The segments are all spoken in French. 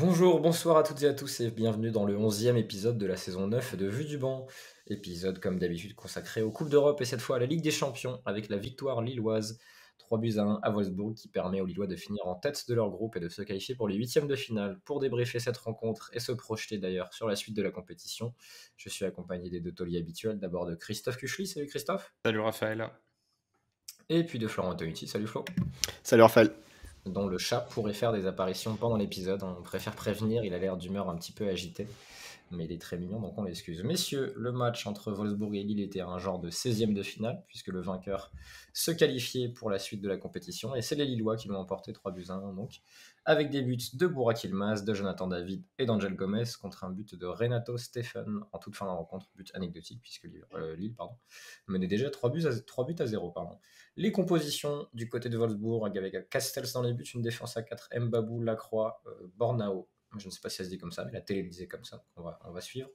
Bonjour, bonsoir à toutes et à tous et bienvenue dans le 11e épisode de la saison 9 de Vue du banc. Épisode comme d'habitude consacré aux Coupes d'Europe et cette fois à la Ligue des Champions avec la victoire lilloise 3 buts à 1 à Wolfsburg qui permet aux Lillois de finir en tête de leur groupe et de se qualifier pour les huitièmes de finale. Pour débriefer cette rencontre et se projeter d'ailleurs sur la suite de la compétition, je suis accompagné des deux tauliers habituels, d'abord de Christophe Kuchli. Salut Christophe. Salut Raphaël. Et puis de Florent Tonuti. Salut Flo. Salut Raphaël dont le chat pourrait faire des apparitions pendant l'épisode. On préfère prévenir, il a l'air d'humeur un petit peu agitée. Mais il est très mignon, donc on l'excuse. Messieurs, le match entre Wolfsburg et Lille était un genre de 16e de finale, puisque le vainqueur se qualifiait pour la suite de la compétition. Et c'est les Lillois qui l'ont emporté 3 buts 1. Donc avec des buts de Burak Ilmaz, de Jonathan David et d'Angel Gomez contre un but de Renato Stefan en toute fin de rencontre, but anecdotique puisque Lille, euh, menait déjà 3 buts à, 3 buts à 0. Les compositions du côté de Wolfsburg avec Castels dans les buts, une défense à 4, Mbabou, Lacroix, euh, Bornao, je ne sais pas si ça se dit comme ça, mais la télé disait comme ça, on va suivre.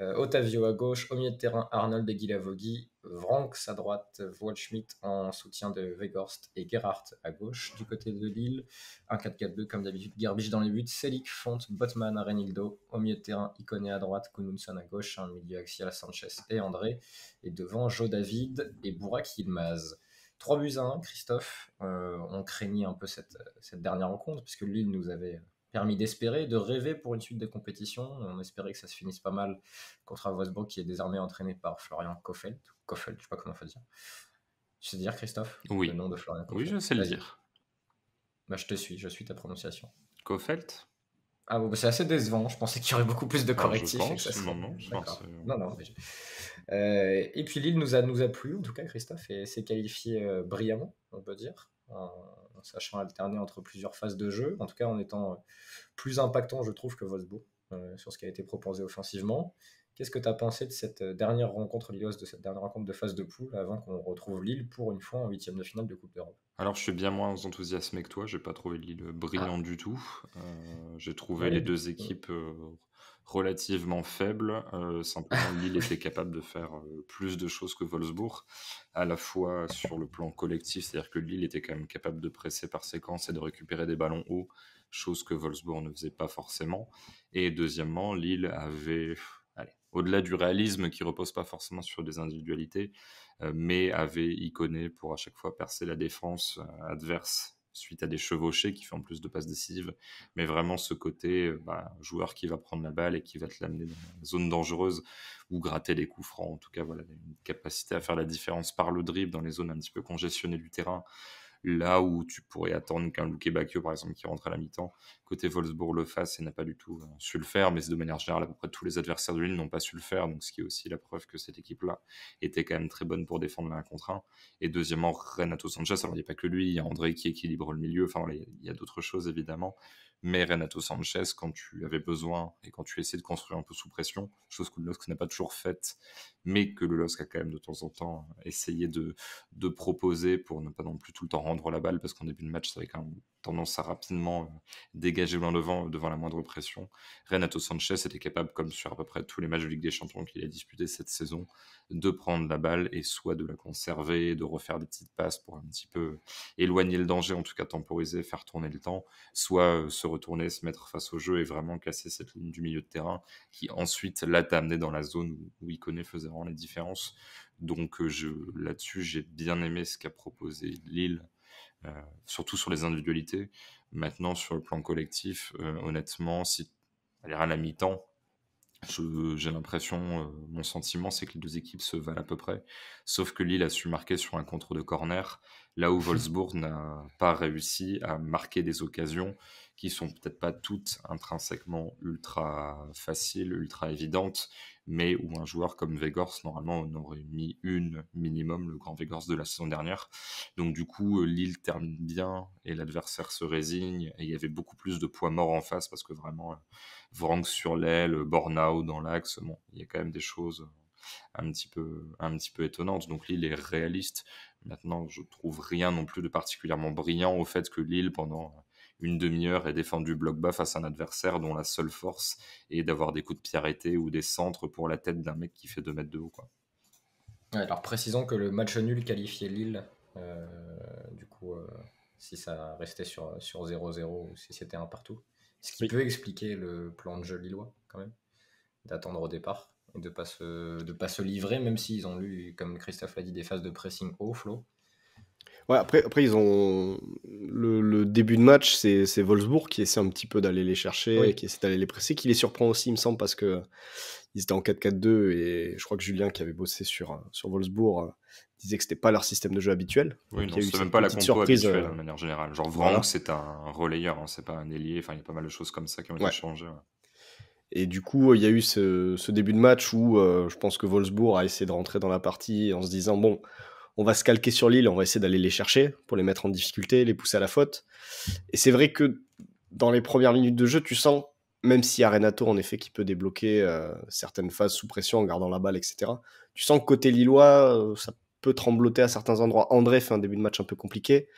Euh, Otavio à gauche, au milieu de terrain Arnold et Guilavogui, Vranks à droite, Schmidt en soutien de Weghorst et Gerhardt à gauche. Du côté de Lille, un 4-4-2 comme d'habitude, Gerbich dans les buts, Selic, Font, Botman à Renildo, au milieu de terrain Iconé à droite, Kununson à gauche, un milieu axial Sanchez et André, et devant Joe David et Bourak Ilmaz. Trois buts à 1, Christophe, euh, on craignit un peu cette, cette dernière rencontre, puisque Lille nous avait permis d'espérer, de rêver pour une suite des compétitions. On espérait que ça se finisse pas mal contre un Wolfsburg qui est désormais entraîné par Florian Kofeld. Kofeld, je sais pas comment faut dire. Tu sais dire, Christophe Oui. Le nom de Florian Oui, je sais le dire. Bah, je te suis, je suis ta prononciation. Kofeld ah bon, bah, c'est assez décevant. Je pensais qu'il y aurait beaucoup plus de ah, correctifs. je pense, et Non, non. Euh, euh, et puis Lille nous a, nous a plu, en tout cas, Christophe, et s'est qualifié euh, brillamment, on peut dire, en, sachant alterner entre plusieurs phases de jeu, en tout cas en étant euh, plus impactant, je trouve, que Wolfsburg euh, sur ce qui a été proposé offensivement. Qu'est-ce que tu as pensé de cette euh, dernière rencontre de cette dernière rencontre de phase de poule, avant qu'on retrouve Lille pour une fois en huitième de finale de Coupe d'Europe Alors, je suis bien moins enthousiasmé que toi. Je n'ai pas trouvé Lille brillant ah. du tout. J'ai trouvé les deux équipes relativement faible. Euh, simplement, Lille était capable de faire euh, plus de choses que Wolfsburg, à la fois sur le plan collectif, c'est-à-dire que Lille était quand même capable de presser par séquence et de récupérer des ballons hauts, chose que Wolfsburg ne faisait pas forcément. Et deuxièmement, Lille avait, au-delà du réalisme qui repose pas forcément sur des individualités, euh, mais avait iconé pour à chaque fois percer la défense adverse suite à des chevauchés qui font plus de passes décisives, mais vraiment ce côté euh, bah, joueur qui va prendre la balle et qui va te l'amener dans la zone dangereuse ou gratter les coups francs. En tout cas, voilà, une capacité à faire la différence par le dribble dans les zones un petit peu congestionnées du terrain là où tu pourrais attendre qu'un Luke Bacchio, par exemple, qui rentre à la mi-temps, côté Wolfsburg le fasse et n'a pas du tout euh, su le faire, mais c'est de manière générale, à peu près tous les adversaires de Lille n'ont pas su le faire, donc ce qui est aussi la preuve que cette équipe-là était quand même très bonne pour défendre l'un contre un. Et deuxièmement, Renato Sanchez, alors il n'y a pas que lui, il y a André qui équilibre le milieu, enfin il y a d'autres choses évidemment, mais Renato Sanchez, quand tu avais besoin et quand tu essayais de construire un peu sous pression, chose que le LOSC n'a pas toujours faite, mais que le LOSC a quand même de temps en temps essayé de, de proposer pour ne pas non plus tout le temps rendre prendre la balle parce qu'en début de match, c'est avec tendance à rapidement euh, dégager loin devant, euh, devant la moindre pression. Renato Sanchez était capable, comme sur à peu près tous les matchs de Ligue des Champions qu'il a disputé cette saison, de prendre la balle et soit de la conserver, de refaire des petites passes pour un petit peu euh, éloigner le danger, en tout cas temporiser, faire tourner le temps, soit se retourner, se mettre face au jeu et vraiment casser cette ligne du milieu de terrain qui ensuite l'a amené dans la zone où, il connaît faisait vraiment la différence. Donc je, là-dessus, j'ai bien aimé ce qu'a proposé Lille euh, surtout sur les individualités. Maintenant, sur le plan collectif, euh, honnêtement, si est à la mi-temps, j'ai l'impression, euh, mon sentiment, c'est que les deux équipes se valent à peu près. Sauf que Lille a su marquer sur un contre de corner, là où Wolfsburg n'a pas réussi à marquer des occasions qui sont peut-être pas toutes intrinsèquement ultra faciles, ultra évidentes, mais où un joueur comme Vegors, normalement, on aurait mis une minimum, le grand Vegors de la saison dernière. Donc du coup, euh, Lille termine bien et l'adversaire se résigne, et il y avait beaucoup plus de poids mort en face, parce que vraiment, Vrang euh, sur l'aile, Bornau dans l'axe, bon, il y a quand même des choses un petit peu, un petit peu étonnantes. Donc Lille est réaliste. Maintenant, je trouve rien non plus de particulièrement brillant au fait que Lille, pendant une demi-heure et défendu bloc bas face à un adversaire dont la seule force est d'avoir des coups de pierre arrêtés ou des centres pour la tête d'un mec qui fait 2 mètres de haut. alors précisons que le match nul qualifiait Lille, euh, du coup, euh, si ça restait sur 0-0 ou si c'était un partout. Ce qui peut expliquer le plan de jeu lillois, quand même, d'attendre au départ et de ne pas, se, pas se livrer, même s'ils ont lu, comme Christophe l'a dit, des phases de pressing haut, flot après, après ils ont le, le début de match, c'est, c'est Wolfsburg qui essaie un petit peu d'aller les chercher, qui essaie d'aller les presser, qui les surprend aussi, il me semble, parce que euh, ils étaient en 4-4-2 et je crois que Julien qui avait bossé sur, euh, sur Wolfsburg euh, disait que c'était pas leur système de jeu habituel. Oui, donc c'est même pas la compo surprise. habituelle de manière générale. Genre vraiment c'est un relayeur, hein, c'est pas un ailier. Enfin, il y a pas mal de choses comme ça qui ont été changées. Et du coup, il y a eu ce, ce début de match où je pense que Wolfsburg a essayé de rentrer dans la partie en se disant bon, on va se calquer sur l'île, on va essayer d'aller les chercher pour les mettre en difficulté, les pousser à la faute. Et c'est vrai que dans les premières minutes de jeu, tu sens, même si Renato en effet qui peut débloquer euh, certaines phases sous pression en gardant la balle, etc., tu sens que côté lillois, euh, ça peut trembloter à certains endroits. André fait un début de match un peu compliqué.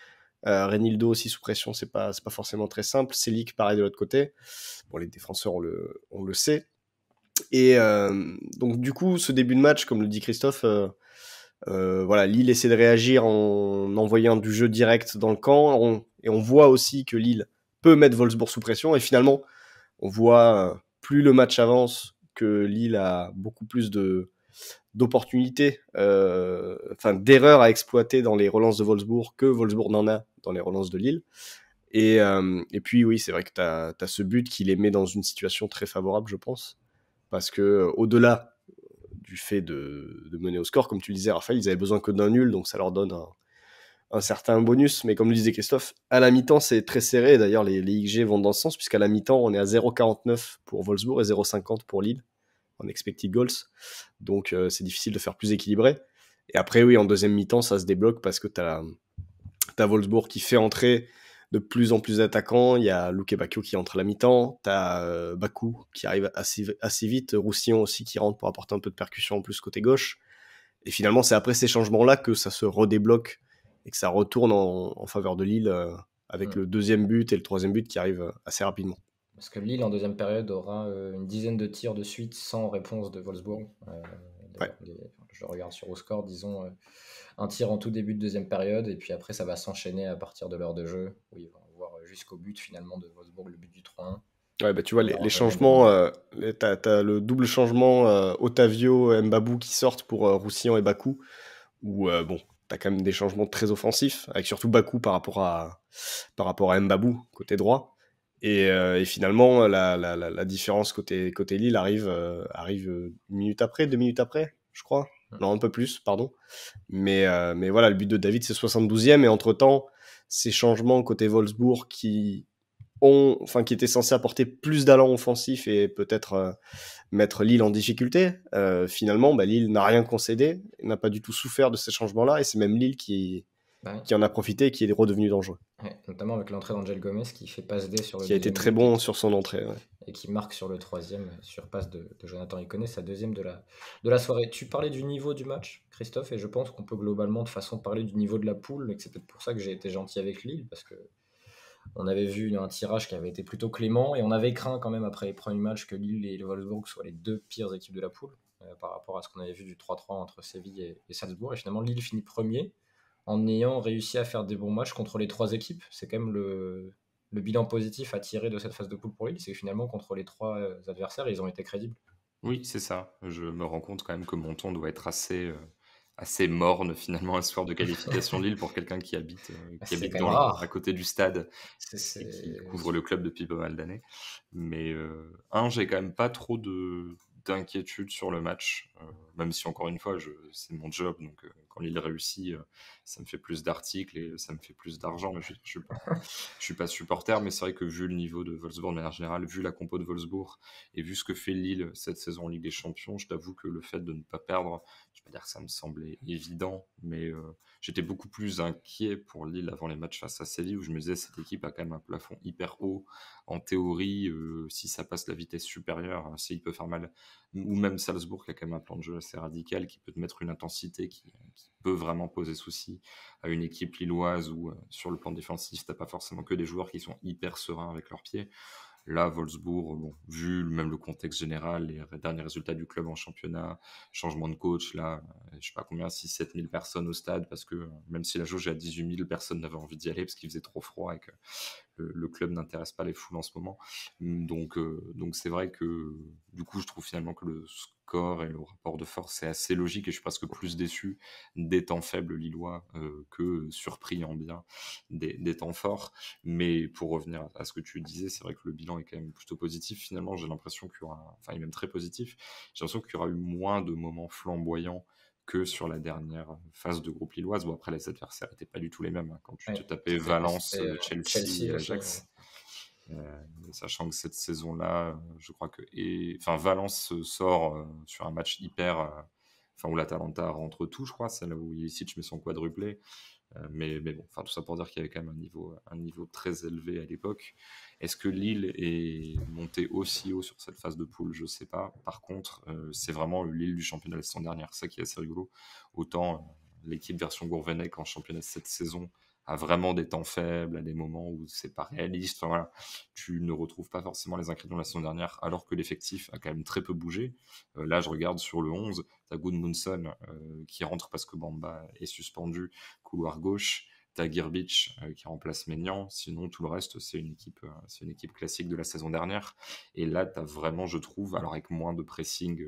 Euh, Renildo aussi sous pression, c'est pas, pas forcément très simple. Célic, pareil de l'autre côté. Bon, les défenseurs, le, on le sait. Et euh, donc, du coup, ce début de match, comme le dit Christophe, euh, voilà, Lille essaie de réagir en envoyant du jeu direct dans le camp. et on voit aussi que Lille peut mettre Wolfsburg sous pression. Et finalement, on voit euh, plus le match avance que Lille a beaucoup plus de d'opportunités, euh, enfin d'erreurs à exploiter dans les relances de Wolfsburg que Wolfsburg n'en a dans les relances de Lille. Et, puis oui, c'est vrai que tu as, ce but qui les met dans une situation très favorable, je pense, parce que au-delà du fait de, mener au score. Comme tu disais, Raphaël, ils avaient besoin que d'un nul, donc ça leur donne un, certain bonus. Mais comme le disait Christophe, à la mi-temps, c'est très serré. D'ailleurs, les, IG vont dans ce sens, puisqu'à la mi-temps, on est à 0,49 pour Wolfsburg et 0,50 pour Lille en expected goals. Donc, euh, c'est difficile de faire plus équilibré. Et après, oui, en deuxième mi-temps, ça se débloque parce que tu as, as, Wolfsburg qui fait entrer de plus en plus d'attaquants. Il y a Luke Bakio qui entre à la mi-temps. Tu as euh, Bakou qui arrive assez, assez, vite. Roussillon aussi qui rentre pour apporter un peu de percussion en plus côté gauche. Et finalement, c'est après ces changements-là que ça se redébloque et que ça retourne en, faveur de Lille euh, avec mm. le deuxième but et le troisième but qui arrivent euh, assez rapidement. Parce que Lille, en deuxième période, aura une dizaine de tirs de suite sans réponse de Wolfsburg je regarde sur au score, disons, euh, un tir en tout début de deuxième période, et puis après, ça va s'enchaîner à partir de l'heure de jeu, où ils vont voir jusqu'au but finalement de Wolfsburg, le but du 3-1. Ouais, bah, tu vois, les, changements, euh, t'as as le double changement euh, Otavio et Mbabou qui sortent pour euh, Roussillon et Bakou, où, bon, as quand même des changements très offensifs, avec surtout Bakou par rapport à, par rapport à Mbabou, côté droit. Et, finalement, la, différence côté, côté Lille arrive, arrive une minute après, deux minutes après, je crois. Mm. non un peu plus, pardon. Mais, euh, mais voilà, le but de David, c'est 72e, et entre-temps, ces changements côté Wolfsburg qui ont, enfin, qui étaient censés apporter plus d'allant offensif et peut-être euh, mettre Lille en difficulté, euh, finalement, bah, Lille n'a rien concédé, n'a pas du tout souffert de ces changements-là, et c'est même Lille qui, qui en a profité et qui est redevenu dangereux. notamment avec l'entrée d'Angel Gomez qui fait passe D sur le Qui a été très bon sur son entrée. Et qui marque sur le troisième, sur passe de, Jonathan Iconé, sa deuxième de la, de la soirée. Tu parlais du niveau du match, Christophe, et je pense qu'on peut globalement de façon parler du niveau de la poule, et que c'est peut-être pour ça que j'ai été gentil avec Lille, parce que on avait vu un tirage qui avait été plutôt clément et on avait craint quand même après les premiers matchs que Lille et le Wolfsburg soient les deux pires équipes de la poule euh, par rapport à ce qu'on avait vu du 3-3 entre Séville et, Salzbourg. Et finalement, Lille finit premier en ayant réussi à faire des bons matchs contre les trois équipes. C'est quand même le, bilan positif à tirer de cette phase de poule pour Lille, c'est que finalement, contre les trois euh, adversaires, ils ont été crédibles. Oui, c'est ça. Je me rends compte quand même que mon ton doit être assez, euh, assez morne finalement un soir de qualification de Lille pour quelqu'un qui habite, euh, bah, qui habite à côté du stade et qui couvre le club depuis pas mal d'années. Mais un, j'ai quand même pas trop de d'inquiétude sur le match, euh, même si encore une fois, c'est mon job, donc euh, quand Lille réussit, euh, ça me fait plus d'articles et ça me fait plus d'argent. Mais je ne suis, pas supporter, mais c'est vrai que vu le niveau de Wolfsburg de manière générale, vu la compo de Wolfsburg et vu ce que fait Lille cette saison en Ligue des Champions, je t'avoue que le fait de ne pas perdre je vais dire que ça me semblait évident, mais euh, j'étais beaucoup plus inquiet pour Lille avant les matchs face à Séville, où je me disais cette équipe a quand même un plafond hyper haut. En théorie, euh, si ça passe la vitesse supérieure, hein, Séville peut faire mal. Ou même Salzbourg, qui a quand même un plan de jeu assez radical, qui peut te mettre une intensité qui, peut vraiment poser souci à une équipe lilloise où, euh, sur le plan défensif, t'as pas forcément que des joueurs qui sont hyper sereins avec leurs pieds. Là, Wolfsburg, bon, vu même le contexte général, les derniers résultats du club en championnat, changement de coach, là, je sais pas combien, 6-7 000 personnes au stade, parce que même si la jauge est à 18 000, personne n'avait envie d'y aller parce qu'il faisait trop froid et que le, club n'intéresse pas les foules en ce moment. Hum, donc, euh, donc c'est vrai que du coup, je trouve finalement que le corps et le rapport de force c'est assez logique et je suis presque plus déçu des temps faibles lillois euh, que surpris en bien des, temps forts. Mais pour revenir à ce que tu disais, c'est vrai que le bilan est quand même plutôt positif. Finalement, j'ai l'impression qu'il y aura, enfin, il est même très positif. J'ai l'impression qu'il y aura eu moins de moments flamboyants que sur la dernière phase de groupe lilloise. Bon, après, les adversaires n'étaient pas du tout les mêmes. Hein. Quand tu te tapais Valence, euh, Chelsea euh, Ajax, euh, sachant que cette saison-là, euh, je crois que enfin, Valence sort euh, sur un match hyper. Enfin, où l'Atalanta rentre tout, je crois, celle où je met son quadruplé. mais, mais, bon, tout ça pour dire qu'il y avait quand même un niveau, un niveau très élevé à l'époque. Est-ce que Lille est montée aussi haut sur cette phase de poule Je ne sais pas. Par contre, c'est vraiment Lille du championnat de la saison dernière, ça qui est assez rigolo. Autant l'équipe version Gourvenec en championnat de cette saison à vraiment des temps faibles, à des moments où c'est pas réaliste. voilà, tu ne retrouves pas forcément les ingrédients de la saison dernière, alors que l'effectif a quand même très peu bougé. Euh, là, je regarde sur le 11, tu as qui rentre parce que Bamba est suspendu, couloir gauche. T'as Girbich euh, qui remplace Ménian. Sinon, tout le reste, c'est une équipe, euh, c'est une équipe classique de la saison dernière. Et là, tu as vraiment, je trouve, alors avec moins de pressing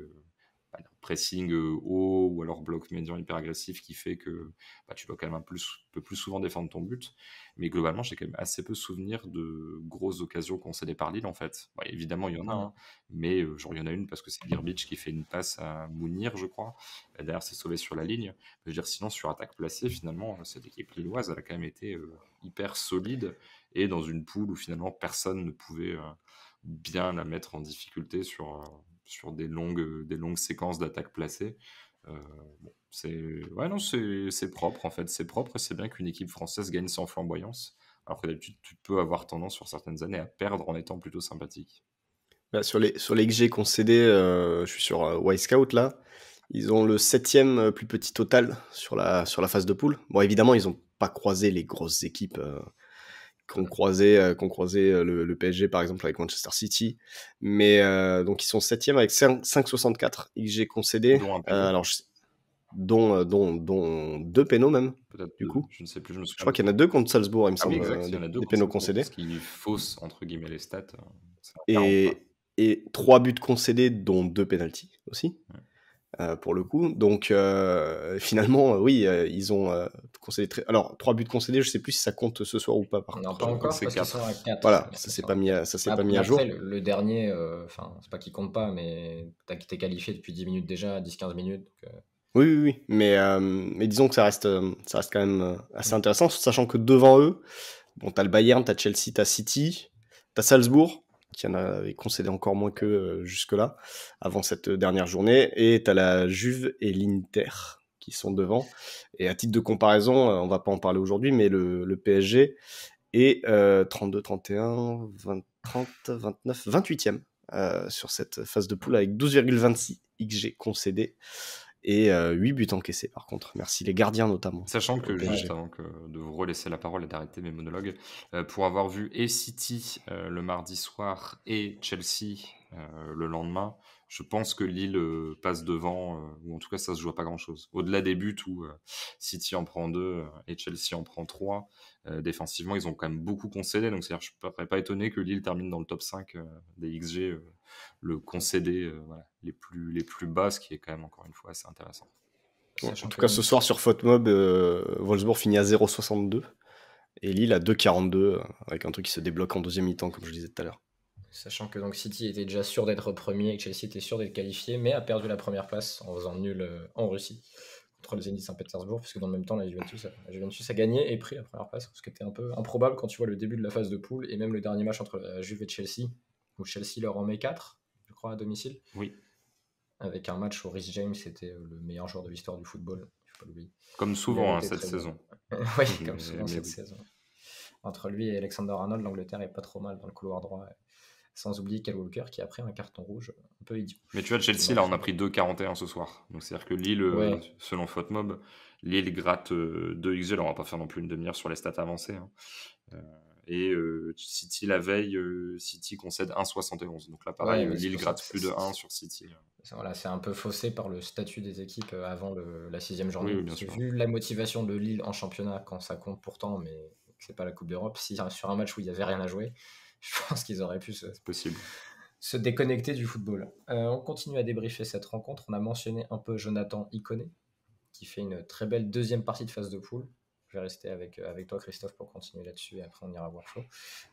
pressing euh, haut ou alors bloc médian hyper agressif qui fait que bah, tu dois quand même un plus souvent défendre ton but. Mais globalement, j'ai quand même assez peu souvenir de grosses occasions concédées par l'île en fait. évidemment, il y en a, un hein, mais euh, genre il y en a une parce que c'est Birbich qui fait une passe à Mounir, je crois. D'ailleurs, c'est sauvé sur la ligne. Je veux dire, sinon, sur attaque placée, finalement, euh, cette équipe lilloise, elle a quand même été hyper solide et dans une poule où finalement personne ne pouvait. bien la mettre en difficulté sur, sur des longues, euh, des longues séquences d'attaques placées. Euh, c'est ouais, non, c'est propre en fait, c'est propre et c'est bien qu'une équipe française gagne sans flamboyance. Alors que d'habitude, tu peux avoir tendance sur certaines années à perdre en étant plutôt sympathique. Bah, sur les sur les XG concédés, euh, je suis sur euh, Scout là. Ils ont le septième euh, plus petit total sur la sur la phase de poule. Bon, évidemment, ils n'ont pas croisé les grosses équipes qu'on croisait, euh, qu'on croisait euh, le, PSG par exemple avec Manchester City. Mais euh, donc ils sont 7 avec 5,64 XG concédés, Dont alors, dont, dont, deux pénaux même. Peut-être du coup. Je ne sais plus. Je, crois qu'il y en a deux contre Salzbourg, il me ah semble. des, il y a deux concédés. Ce qui fausse entre guillemets les stats. Et, trois buts concédés, dont deux pénalties aussi. Euh, pour le coup. Donc euh, finalement, euh, oui, ils ont concédé alors trois buts concédés. Je ne sais plus si ça compte ce soir ou pas. non, pas encore. Parce voilà, ça s'est pas mis, ça s'est pas mis à jour. Le, dernier, enfin, c'est pas qu'il compte pas, mais as été qualifié depuis 10 minutes déjà, 10-15 minutes. oui, oui, oui. Mais, mais disons que ça reste, ça reste quand même assez intéressant, sachant que devant eux, bon, as le Bayern, as Chelsea, as City, as Salzbourg qui en avait concédé encore moins que euh, jusque-là, avant cette dernière journée. Et tu as la Juve et l'Inter qui sont devant. Et à titre de comparaison, euh, on va pas en parler aujourd'hui, mais le, PSG est 32, 31, 20, 30, 29, 28e sur cette phase de poule avec 12,26 XG concédés et 8 euh, buts encaissés par contre. Merci les gardiens notamment. Sachant que juste avant de vous relaisser la parole et d'arrêter mes monologues, euh, pour avoir vu et City euh, le mardi soir et Chelsea le lendemain, je pense que Lille passe devant, ou en tout cas ça se joue pas grand-chose. Au-delà des buts où City en prend 2 et Chelsea en prend 3, défensivement ils ont quand même beaucoup concédé, donc cest je ne serais pas étonné que Lille termine dans le top 5 des XG le concédé euh, les, plus, les plus bas, ce qui est quand même encore une fois assez intéressant. en tout cas, ce soir sur FOTMOB, euh, Wolfsburg finit à 0,62 et Lille à 2,42 euh, avec un truc qui se débloque en deuxième mi-temps, comme je disais tout à l'heure. Sachant que donc City était déjà sûr d'être premier et que Chelsea était sûr d'être qualifié, mais a perdu la première place en faisant nul en Russie contre le Zénith Saint-Pétersbourg, puisque dans le même temps, la Juventus, la Juventus, a gagné et pris la première place, ce qui était un peu improbable quand tu vois le début de la phase de poule et même le dernier match entre la Juve et Chelsea, Chelsea leur en met 4, je crois, à domicile. Oui. Avec un match où Rhys James était le meilleur joueur de l'histoire du football, Comme souvent cette saison. oui, comme souvent cette saison. Entre lui et Alexander Arnold, l'Angleterre est pas trop mal dans le couloir droit. Sans oublier Cal Walker qui a pris un carton rouge un peu idiot. Mais tu vois, Chelsea, là, on a pris 2-41 ce soir. Donc c'est-à-dire que Lille, euh, selon FotMob, Lille gratte 2 euh, x on va pas faire non plus une demi-heure sur les stats avancées. Hein. Euh, et euh, City la veille, euh, City concède 1,71. Donc là, pareil, euh, Lille gratte plus de 1 sur City. Voilà, c'est un peu faussé par le statut des équipes avant la sixième journée. Vu la motivation de Lille en championnat, quand ça compte pourtant, mais c'est pas la Coupe d'Europe, hein, sur un match où il n'y avait rien à jouer, je pense qu'ils auraient pu se, déconnecter du football. on continue à débriefer cette rencontre. On a mentionné un peu Jonathan Iconé, qui fait une très belle deuxième partie de phase de poule je vais rester avec, euh, avec toi, Christophe, pour continuer là-dessus et après on ira voir chaud.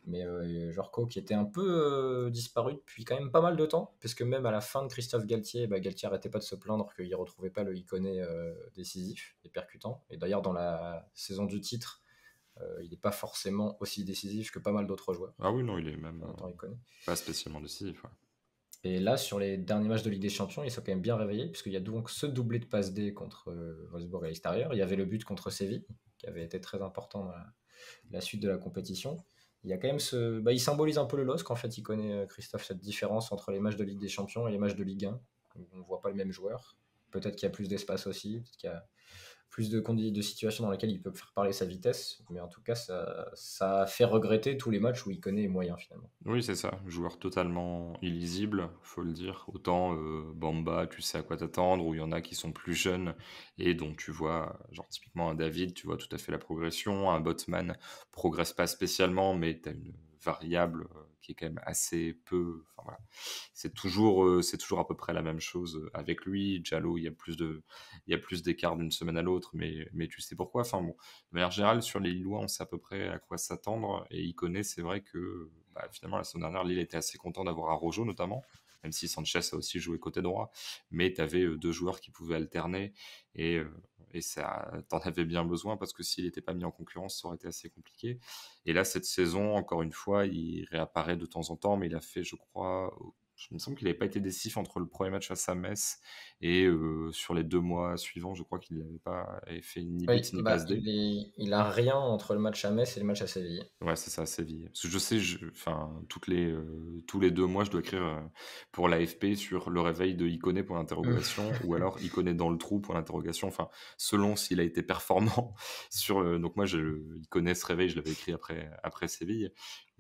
Mais euh, euh, Jorko qui était un peu disparu depuis quand même pas mal de temps, puisque même à la fin de Christophe Galtier, bah, Galtier n'arrêtait pas de se plaindre qu'il ne retrouvait pas le iconé décisif et percutant. Et d'ailleurs, dans la saison du titre, il n'est pas forcément aussi décisif que pas mal d'autres joueurs. Ah oui, non, il est même pas spécialement décisif. Ouais. Et là, sur les derniers matchs de Ligue des Champions, ils sont quand même bien réveillés, puisqu'il y a donc ce doublé de passe D contre euh, Wolfsburg à l'extérieur. Il y avait le but contre Séville, qui avait été très important dans la, suite de la compétition. Il y a quand même ce. Bah, il symbolise un peu le loss, en fait, il connaît euh, Christophe cette différence entre les matchs de Ligue des Champions et les matchs de Ligue 1. On ne voit pas le même joueur. Peut-être qu'il y a plus d'espace aussi, qu'il a plus de, de situations dans lesquelles il peut faire parler sa vitesse, mais en tout cas, ça, ça fait regretter tous les matchs où il connaît les moyens finalement. Oui, c'est ça, joueur totalement illisible, faut le dire. Autant euh, Bamba, tu sais à quoi t'attendre, ou il y en a qui sont plus jeunes et dont tu vois, genre typiquement un David, tu vois tout à fait la progression, un Botman progresse pas spécialement, mais tu une variable euh, qui est quand même assez peu. Enfin, C'est toujours, euh, c'est toujours à peu près la même chose euh, avec lui. Jallo, il y a plus de, il a plus d'écart d'une semaine à l'autre, mais, tu sais pourquoi. Enfin bon, de manière générale, sur les Lillois, on sait à peu près à quoi s'attendre. Et il connaît, c'est vrai que bah, finalement la semaine dernière, Lille était assez content d'avoir un Rojo notamment même si Sanchez a aussi joué côté droit, mais tu avais euh, deux joueurs qui pouvaient alterner et, euh, et ça t'en avais bien besoin parce que s'il n'était pas mis en concurrence, ça aurait été assez compliqué. Et là, cette saison, encore une fois, il réapparaît de temps en temps, mais il a fait, je crois, il me semble qu'il n'avait pas été décif entre le premier match à Samès et euh, sur les deux mois suivants, je crois qu'il n'avait pas fait ni oui, ni bah, passe il, il, a rien entre le match à Metz et le match à Séville. Ouais, c'est ça, à Séville. je sais, enfin, toutes les, euh, tous les deux mois, je dois écrire euh, pour l'AFP sur le réveil de Iconé pour l'interrogation ou alors Iconé dans le trou pour l'interrogation. Enfin, selon s'il a été performant sur. donc moi, je, Iconé ce réveil, je l'avais écrit après, après Séville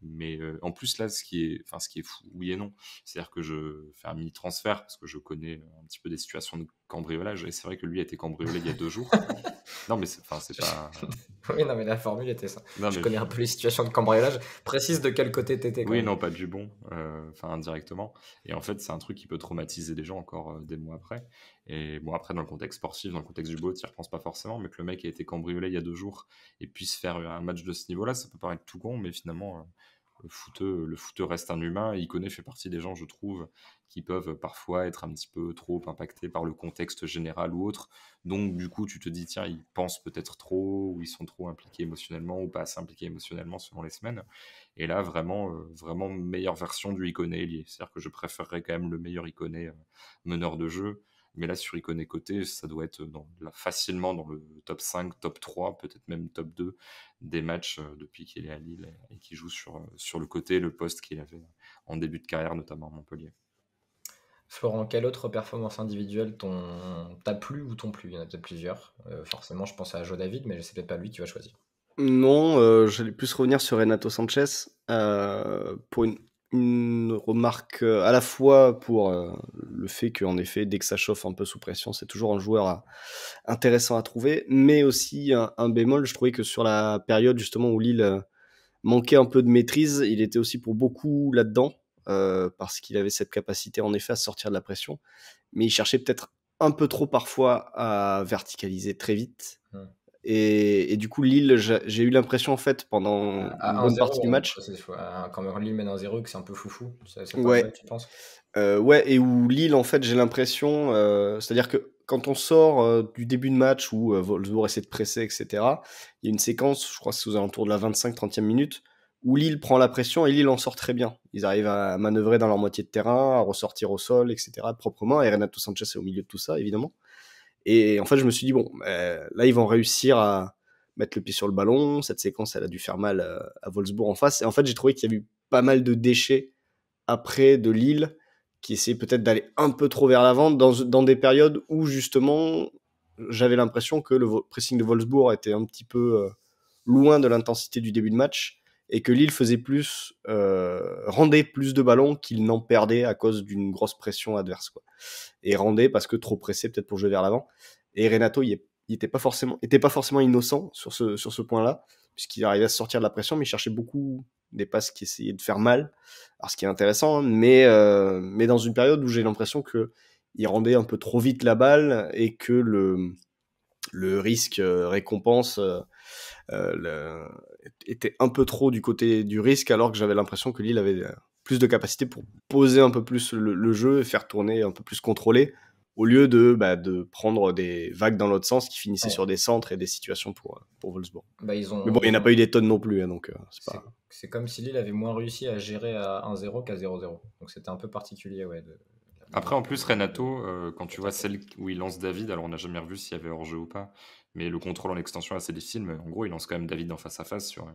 mais euh, en plus, là, ce qui est, enfin, ce qui est fou, oui et non, c'est-à-dire que je fais un mini transfert parce que je connais euh, un petit peu des situations de cambriolage. Et c'est vrai que lui a été cambriolé il y a deux jours. Non, mais c'est pas. oui, non, mais la formule était ça. je connais un peu les situations de cambriolage. Précise de quel côté t'étais. Oui, non, pas du bon, euh, indirectement. Et en fait, c'est un truc qui peut traumatiser des gens encore euh, des mois après. Et bon, après, dans le contexte sportif, dans le contexte du beau, tu y repenses pas forcément, mais que le mec ait été cambriolé il y a deux jours et puisse faire un match de ce niveau-là, ça peut paraître tout con, mais finalement, euh, le fouteux reste un humain. Et Iconé fait partie des gens, je trouve, qui peuvent parfois être un petit peu trop impactés par le contexte général ou autre. Donc, du coup, tu te dis, tiens, ils pensent peut-être trop, ou ils sont trop impliqués émotionnellement, ou pas assez impliqués émotionnellement selon les semaines. Et là, vraiment, euh, vraiment meilleure version du Iconé C'est-à-dire que je préférerais quand même le meilleur Iconé euh, meneur de jeu mais là, sur Icon Côté, ça doit être facilement dans le top 5, top 3, peut-être même top 2 des matchs euh, depuis qu'il est à Lille et, qu'il joue sur, euh, sur le côté, le poste qu'il avait en début de carrière, notamment à Montpellier. Florent, quelle autre performance individuelle t'a plu ou t'ont plu Il y en a peut-être plusieurs. Euh, forcément, je pense à Joe David, mais c'est peut-être pas lui qui va choisir. Non, je vais plus revenir sur Renato Sanchez pour une une remarque euh, à la fois pour euh, le fait qu'en effet, dès que ça chauffe un peu sous pression, c'est toujours un joueur euh, intéressant à trouver, mais aussi un, bémol, je trouvais que sur la période justement où Lille manquait un peu de maîtrise, il était aussi pour beaucoup là-dedans, parce qu'il avait cette capacité en effet à sortir de la pression, mais il cherchait peut-être un peu trop parfois à verticaliser très vite. Mmh. Et, du coup, Lille, j'ai eu l'impression, en fait, pendant ah, une bonne partie du hein. match. Quand Lille mène un 0 que c'est un peu foufou. ouais. tu penses euh, ouais, et où Lille, en fait, j'ai l'impression. Euh, c'est-à-dire que quand on sort euh, du début de match où Wolfsburg essaie de presser, etc., il y a une séquence, je crois que c'est aux alentours de la 25-30e minute, où Lille prend la pression et Lille en sort très bien. Ils arrivent à manœuvrer dans leur moitié de terrain, à ressortir au sol, etc., proprement. Et Renato Sanchez est au milieu de tout ça, évidemment. Et en fait, je me suis dit, bon, euh, là, ils vont réussir à mettre le pied sur le ballon. Cette séquence, elle a dû faire mal euh, à Wolfsburg en face. Et en fait, j'ai trouvé qu'il y a eu pas mal de déchets après de Lille qui essayait peut-être d'aller un peu trop vers l'avant dans, dans des périodes où justement j'avais l'impression que le pressing de Wolfsburg était un petit peu euh, loin de l'intensité du début de match et que Lille faisait plus, euh, rendait plus de ballons qu'il n'en perdait à cause d'une grosse pression adverse. Quoi. Et rendait parce que trop pressé peut-être pour jouer vers l'avant. Et Renato, il n'était pas, forcément, était pas forcément innocent sur ce, sur ce point-là, puisqu'il arrivait à se sortir de la pression, mais il cherchait beaucoup des passes qui essayaient de faire mal, alors ce qui est intéressant, hein, mais, euh, mais dans une période où j'ai l'impression que il rendait un peu trop vite la balle et que le, le risque euh, récompense... Euh, était un peu trop du côté du risque, alors que j'avais l'impression que Lille avait euh, plus de capacité pour poser un peu plus le, jeu jeu, faire tourner un peu plus contrôlé, au lieu de, bah, prendre des vagues dans l'autre sens qui finissaient sur des centres et des situations pour, euh, pour Wolfsburg. Bah, Mais bon, il n'a pas eu des tonnes non plus, hein, c'est comme si Lille avait moins réussi à gérer à 1-0 qu'à 0-0. Donc c'était un peu particulier, ouais. Après, en plus, Renato, quand tu vois celle où il lance David, alors on n'a jamais revu s'il y avait hors-jeu ou pas, mais le contrôle en extension est assez difficile. Mais en gros, il lance quand même David en face à face sur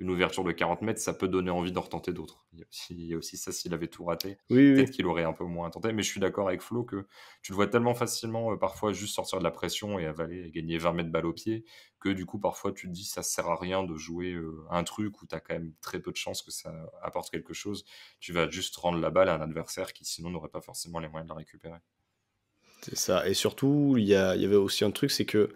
une ouverture de 40 mètres. Ça peut donner envie d'en retenter d'autres. Il, y a aussi ça s'il avait tout raté. Peut-être qu'il aurait un peu moins tenté. Mais je suis d'accord avec Flo que tu le vois tellement facilement euh, parfois juste sortir de la pression et avaler et gagner 20 mètres de balle au pied que du coup, parfois, tu te dis ça sert à rien de jouer euh, un truc où tu as quand même très peu de chances que ça apporte quelque chose. Tu vas juste rendre la balle à un adversaire qui sinon n'aurait pas forcément les moyens de la récupérer. C'est ça. Et surtout, il y, avait aussi un truc, c'est que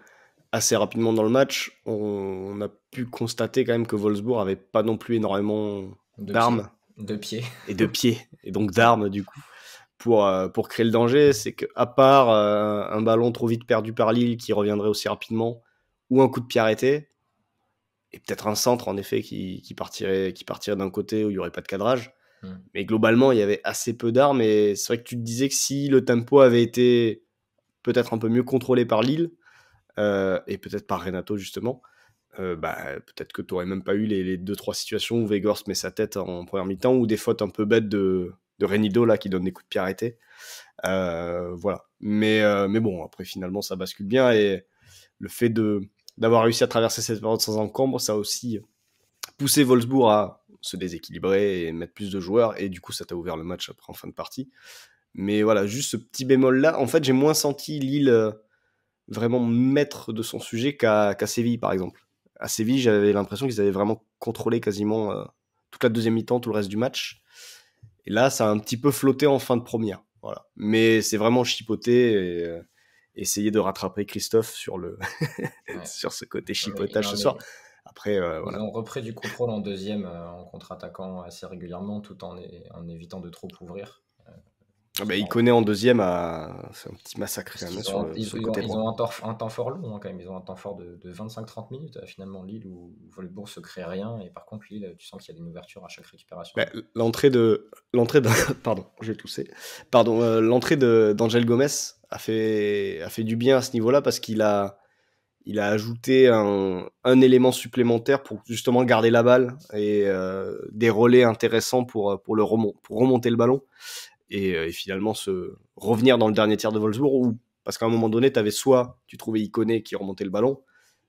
assez rapidement dans le match, on, a pu constater quand même que Wolfsburg avait pas non plus énormément d'armes. De pieds. Et de pieds. Et donc d'armes, du coup. Pour, euh, pour créer le danger, c'est qu'à part euh, un ballon trop vite perdu par Lille qui reviendrait aussi rapidement, ou un coup de pied arrêté, et peut-être un centre en effet qui, partirait, qui partirait d'un côté où il n'y aurait pas de cadrage. Hmm. Mais globalement, il y avait assez peu d'armes. Et c'est vrai que tu te disais que si le tempo avait été peut-être un peu mieux contrôlé par Lille, euh, et peut-être par Renato justement, euh, bah, peut-être que tu aurais même pas eu les, les deux trois situations où Vegors met sa tête en première mi-temps ou des fautes un peu bêtes de, de Renido là qui donne des coups de pied arrêtés. Euh, voilà. Mais, mais bon, après finalement ça bascule bien et le fait de d'avoir réussi à traverser cette période sans encombre, ça a aussi poussé Wolfsburg à se déséquilibrer et mettre plus de joueurs et du coup ça t'a ouvert le match après en fin de partie. Mais voilà, juste ce petit bémol là, en fait j'ai moins senti Lille vraiment maître de son sujet qu'à Séville, par exemple. À Séville, j'avais l'impression qu'ils avaient vraiment contrôlé quasiment euh, toute la deuxième mi-temps, tout le reste du match. Et là, ça a un petit peu flotté en fin de première. Voilà. Mais c'est vraiment chipoter et euh, essayer de rattraper Christophe sur, le sur ce côté chipotage ce soir. Après, euh, voilà. Ils ont repris du contrôle en deuxième en contre-attaquant assez régulièrement tout en, en évitant de trop ouvrir. Ah bah, il connaît en deuxième, à... c'est un petit massacre. Ils, ont, un, temps, fort long hein, quand même, ils ont un temps fort de, 25-30 minutes euh, finalement Lille où Wolfsburg se crée rien et par contre Lille tu sens qu'il y a une ouvertures à chaque récupération. Bah, l'entrée de l'entrée pardon, j'ai toussé. Pardon, euh, l'entrée de d'Angel Gomez a fait a fait du bien à ce niveau-là parce qu'il a il a ajouté un, élément supplémentaire pour justement garder la balle et euh, des relais intéressants pour, pour, le pour remonter le ballon. Euh, et, finalement se revenir dans le dernier tiers de Wolfsburg ou parce qu'à un moment donné, tu avais soit tu trouvais Iconé qui remontait le ballon,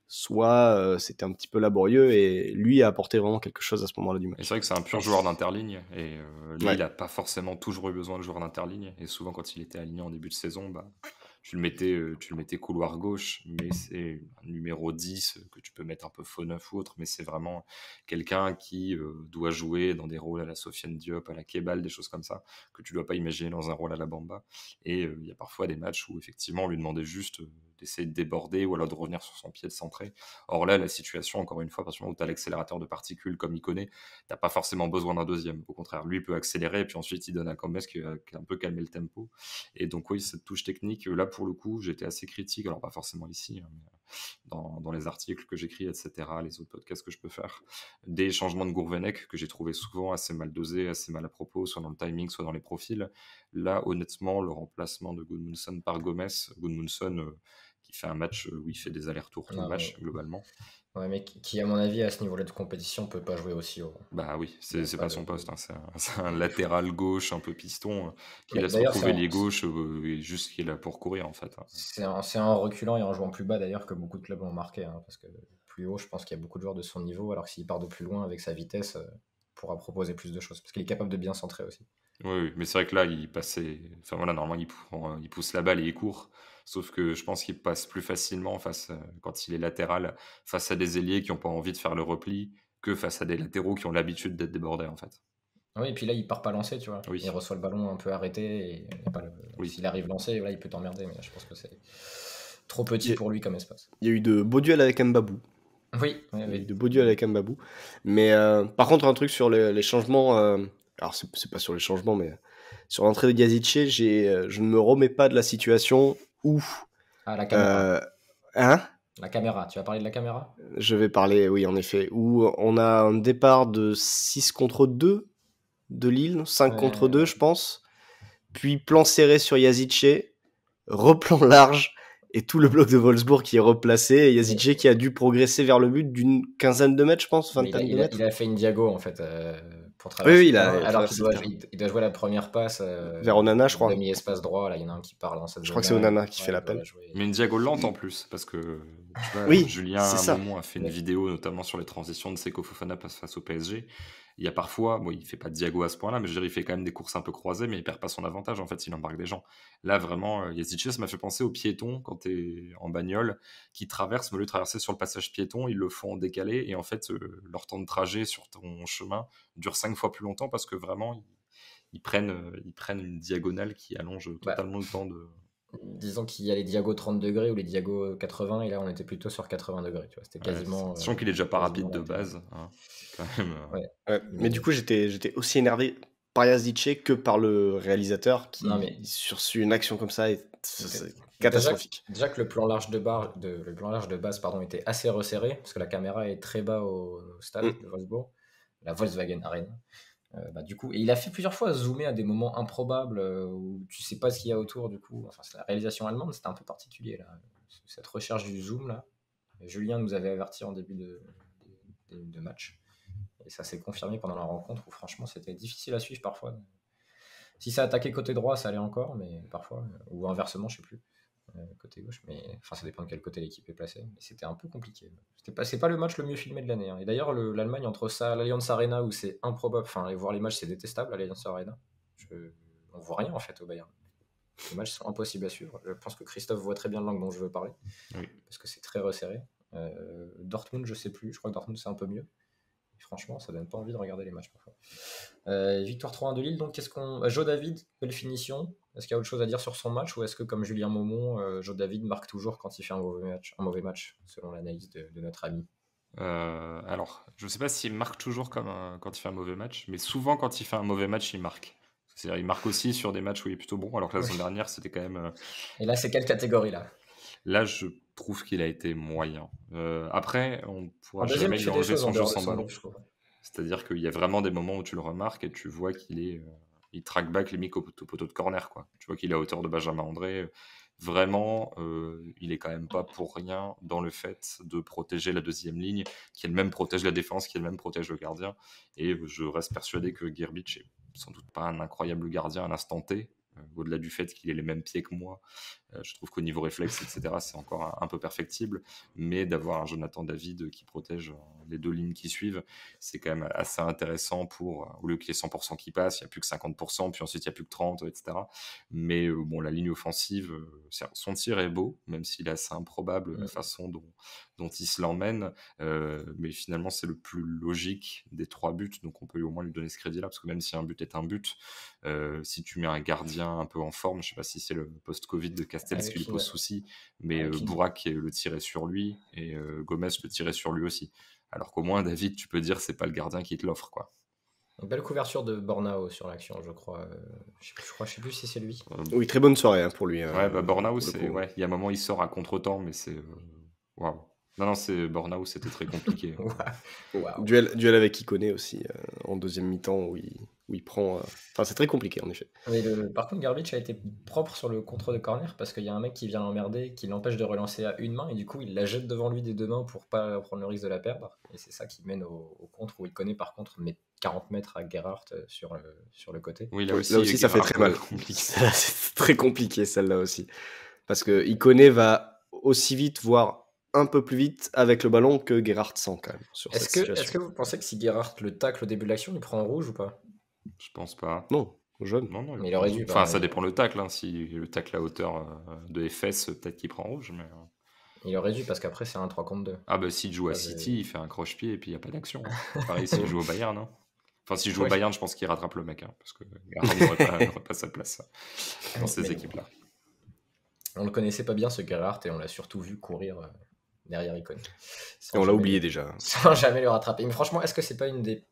soit euh, c'était un petit peu laborieux et lui a apporté vraiment quelque chose à ce moment-là du match. C'est vrai que c'est un pur joueur d'interligne et euh, lui, il n'a pas forcément toujours eu besoin de joueur d'interligne et souvent quand il était aligné en début de saison, bah, tu le mettais, euh, tu le mettais couloir gauche, mais c'est un numéro 10 euh, que tu peux mettre un peu faux neuf ou autre, mais c'est vraiment quelqu'un qui euh, doit jouer dans des rôles à la Sofiane Diop, à la Kebal, des choses comme ça, que tu dois pas imaginer dans un rôle à la Bamba. Et il y a parfois des matchs où effectivement on lui demandait juste d'essayer de déborder ou alors de revenir sur son pied, de centré. Or là, la situation, encore une fois, parce que où tu as l'accélérateur de particules comme il connaît, n'as pas forcément besoin d'un deuxième. Au contraire, lui peut accélérer et puis ensuite il donne à Combes qui, qui a un peu calmé le tempo. Et donc oui, cette touche technique, là, pour le coup, j'étais assez critique, alors pas forcément ici, hein, mais euh, dans, les articles que j'écris, etc., les autres podcasts que je peux faire, des changements de Gourvenec que j'ai trouvé souvent assez mal dosés, assez mal à propos, soit dans le timing, soit dans les profils. Là, honnêtement, le remplacement de Goodmanson par Gomez, Goodmunson, euh, fait un match euh, où il fait des allers-retours tout le match, globalement. Ouais, mais qui, à mon avis, à ce niveau-là de compétition, peut pas jouer aussi haut. Bah oui, c'est, pas, son poste. Hein. C'est, un, latéral gauche, un peu piston, qui laisse retrouver les gauches, juste euh, juste qu'il a pour courir, en fait. Hein. C'est, en, reculant et en jouant plus bas, d'ailleurs, que beaucoup de clubs ont marqué. Hein, parce que plus haut, je pense qu'il y a beaucoup de joueurs de son niveau, alors que s'il part de plus loin avec sa vitesse, euh, pourra proposer plus de choses. Parce qu'il est capable de bien centrer aussi. Oui, mais c'est vrai que là, il passait. Enfin voilà, normalement, il, il pousse la balle et il court. Sauf que je pense qu'il passe plus facilement face, euh, quand il est latéral face à des ailiers qui n'ont pas envie de faire le repli que face à des latéraux qui ont l'habitude d'être débordés en fait. Ah oui, et puis là, il part pas lancer tu vois. Il reçoit le ballon un peu arrêté. S'il arrive lancé, là, il peut t'emmerder. Mais je pense que c'est trop petit pour lui comme espace. Il y a eu de beaux duels avec Mbabou. Oui. Il y a eu de beaux duels avec Mbabou. Mais euh, par contre, un truc sur les, changements. Euh, alors, c'est, pas sur les changements, mais sur l'entrée de Gazice, j'ai, je ne me remets pas de la situation ah, la caméra. Euh, hein La caméra, tu vas parler de la caméra Je vais parler, oui, en effet. Où on a un départ de 6 contre 2 de Lille, 5 contre 2, je pense. Puis plan serré sur Yazice, replan large et tout le bloc de Wolfsburg qui est replacé et Yazice qui a dû progresser vers le but d'une quinzaine de mètres, je pense, il, a, fait une diago en fait. Euh, oui, alors il, doit, il, jouer la première passe euh, vers Onana, je crois. Demi espace droit, là, il y en a un qui parle dans cette Je crois que c'est Onana qui fait la Mais une diagonale lente en plus, parce que Julien a fait une vidéo notamment sur les transitions de Seko Fofana face au PSG il y a parfois, bon, il fait pas de Diago à ce point-là, mais je dirais, il fait quand même des courses un peu croisées, mais il perd pas son avantage. En fait, il embarque des gens. Là, vraiment, euh, Yazici, m'a fait penser aux piétons quand tu es en bagnole qui traversent, au lieu de traverser sur le passage piéton, ils le font en décalé. Et en fait, euh, leur temps de trajet sur ton chemin dure cinq fois plus longtemps parce que vraiment, ils, prennent, euh, ils prennent une diagonale qui allonge bah, totalement le temps de disons qu'il y a les Diago 30 degrés ou les Diago 80, et là on était plutôt sur 80 degrés, tu vois. C'était quasiment. Euh, qu'il est déjà pas rapide de base, hein, euh. Mais du coup, j'étais, j'étais aussi énervé par Yazdiche que par le réalisateur qui, sur une action comme ça, est... c'est catastrophique. Déjà, que le plan large de, le plan large de base pardon, était assez resserré, parce que la caméra est très bas au, stade mm. de Wolfsburg, la Volkswagen Arena. Euh, bah, du coup, et il a fait plusieurs fois zoomer à des moments improbables euh, où tu sais pas ce qu'il y a autour. Du coup, enfin, c'est la réalisation allemande, c'était un peu particulier là, cette recherche du zoom là. Julien nous avait averti en début de, de match, et ça s'est confirmé pendant la rencontre où franchement c'était difficile à suivre parfois. Si ça attaquait côté droit, ça allait encore, mais parfois, euh, ou inversement, je sais plus. Euh, côté gauche, mais enfin ça dépend de quel côté l'équipe est placée, mais c'était un peu compliqué. C'était pas, c'est pas le match le mieux filmé de l'année. Hein. Et d'ailleurs, l'Allemagne, entre ça, l'Alliance Arena où c'est improbable, enfin aller voir les matchs c'est détestable, l'Alliance Arena, je, on voit rien en fait au Bayern. Les matchs sont impossibles à suivre. Je pense que Christophe voit très bien la langue dont je veux parler, parce que c'est très resserré. Euh, Dortmund, je sais plus, je crois que Dortmund c'est un peu mieux franchement, ça donne pas envie de regarder les matchs parfois. Euh, victoire 3-1 de Lille, donc qu'est-ce qu'on. Euh, Joe David, quelle finition Est-ce qu'il y a autre chose à dire sur son match ou est-ce que, comme Julien Maumont, euh, Joe David marque toujours quand il fait un mauvais match, un mauvais match selon l'analyse de, notre ami Alors, je ne sais pas s'il marque toujours quand il fait un mauvais match, mais souvent quand il fait un mauvais match, il marque. C'est-à-dire, il marque aussi sur des matchs où il est plutôt bon, alors que la semaine dernière, c'était quand même. Et là, c'est quelle catégorie là Là, je trouve qu'il a été moyen. Euh, après, on pourra jamais mélanger son jeu sans ballon. C'est-à-dire qu'il y a vraiment des moments où tu le remarques et tu vois qu'il est, euh, il traque back les micro poteau de corner. Quoi. Tu vois qu'il est à hauteur de Benjamin André. Vraiment, euh, il est quand même pas pour rien dans le fait de protéger la deuxième ligne, qui elle-même protège la défense, qui elle-même protège le gardien. Et je reste persuadé que Gerbich est sans doute pas un incroyable gardien à l'instant T, au-delà du fait qu'il ait les mêmes pieds que moi euh, je trouve qu'au niveau réflexe, etc., c'est encore un, peu perfectible. Mais d'avoir un Jonathan David qui protège euh, les deux lignes qui suivent, c'est quand même assez intéressant pour, euh, au lieu qu'il y ait 100% qui passe, il n'y a plus que 50%, puis ensuite il n'y a plus que 30%, etc. Mais bon, la ligne offensive, son tir est beau, même s'il est assez improbable la mm. façon dont, dont il se l'emmène. mais finalement, c'est le plus logique des trois buts, donc on peut au moins lui donner ce crédit-là, parce que même si un but est un but, si tu mets un gardien un peu en forme, je sais pas si c'est le post-Covid de Castel, qui lui pose euh, souci, mais euh, Bourak le tirait sur lui et euh, Gomez le tirait sur lui aussi. Alors qu'au moins, David, tu peux dire c'est pas le gardien qui te l'offre. quoi. belle couverture de Bornao sur l'action, je crois. Euh, je, ne crois, sais plus si c'est lui. Oui, très bonne soirée hein, pour lui. Hein, ouais, bah, Bornao, il y a un moment, il sort à contre-temps, mais c'est. Waouh! Non, non, c'est Bornao, c'était très compliqué. Duel, duel avec Ikoné aussi, en deuxième mi-temps, où il, où il prend. Euh, enfin, c'est très compliqué en effet. Par contre, Garbage a été propre sur le contre de corner parce qu'il y a un mec qui vient l'emmerder, qui l'empêche de relancer à une main et du coup, il la jette devant lui des deux mains pour pas prendre le risque de la perdre. Et c'est ça qui mène au... contre où il connaît par contre met 40 mètres à Gerhardt euh, sur le, sur le côté. Oui, là aussi, ça fait très mal. Euh, c'est très compliqué celle-là aussi. Parce que Iconé va aussi vite, voire un peu plus vite avec le ballon que Gerhardt sans quand même. Est-ce que, que, vous pensez que si Gerhardt le tacle au début de l'action, il prend en rouge ou pas je pense pas. Non, jeune. Non, non, mais il aurait dû. Enfin, bah, ça dépend le tacle. Hein. Si le tacle à hauteur euh, de FS, peut-être qu'il prend rouge. Mais... Euh. Il aurait dû parce qu'après, c'est un 3 contre 2. Ah, bah s'il joue à ah, bah, City, il fait un croche-pied et puis il n'y a pas d'action. par Pareil, hein. s'il joue au Bayern. Hein. Enfin, s'il joue au Bayern, je pense qu'il rattrape le mec. Hein, parce que n'aurait pas, sa place dans ces équipes-là. On le connaissait pas bien, ce Gerhardt, et on l'a surtout vu courir euh, derrière Icon. Et on l'a oublié déjà. Sans jamais le rattraper. Mais franchement, est-ce que c'est pas une des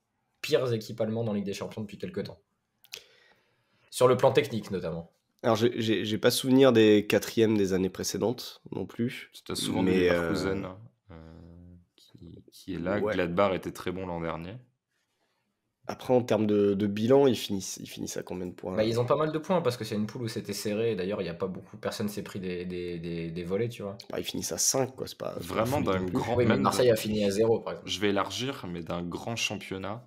pires équipes allemandes en Ligue des Champions depuis quelques temps. Sur le plan technique notamment. Alors, j'ai pas souvenir des quatrièmes des années précédentes non plus. C'était souvent mais Leverkusen euh, hein, euh, qui, est là. Gladbach était très bon l'an dernier. Après, en termes de, bilan, ils finissent, ils finissent à combien de points bah, Ils ont pas mal de points parce que c'est une poule où c'était serré. D'ailleurs, il n'y a pas beaucoup, personne s'est pris des, des, des, des, volets, tu vois. Bah, ils finissent à 5, quoi. C'est pas vraiment d'un grand. Même Marseille a fini à 0, Je vais élargir, mais d'un grand championnat,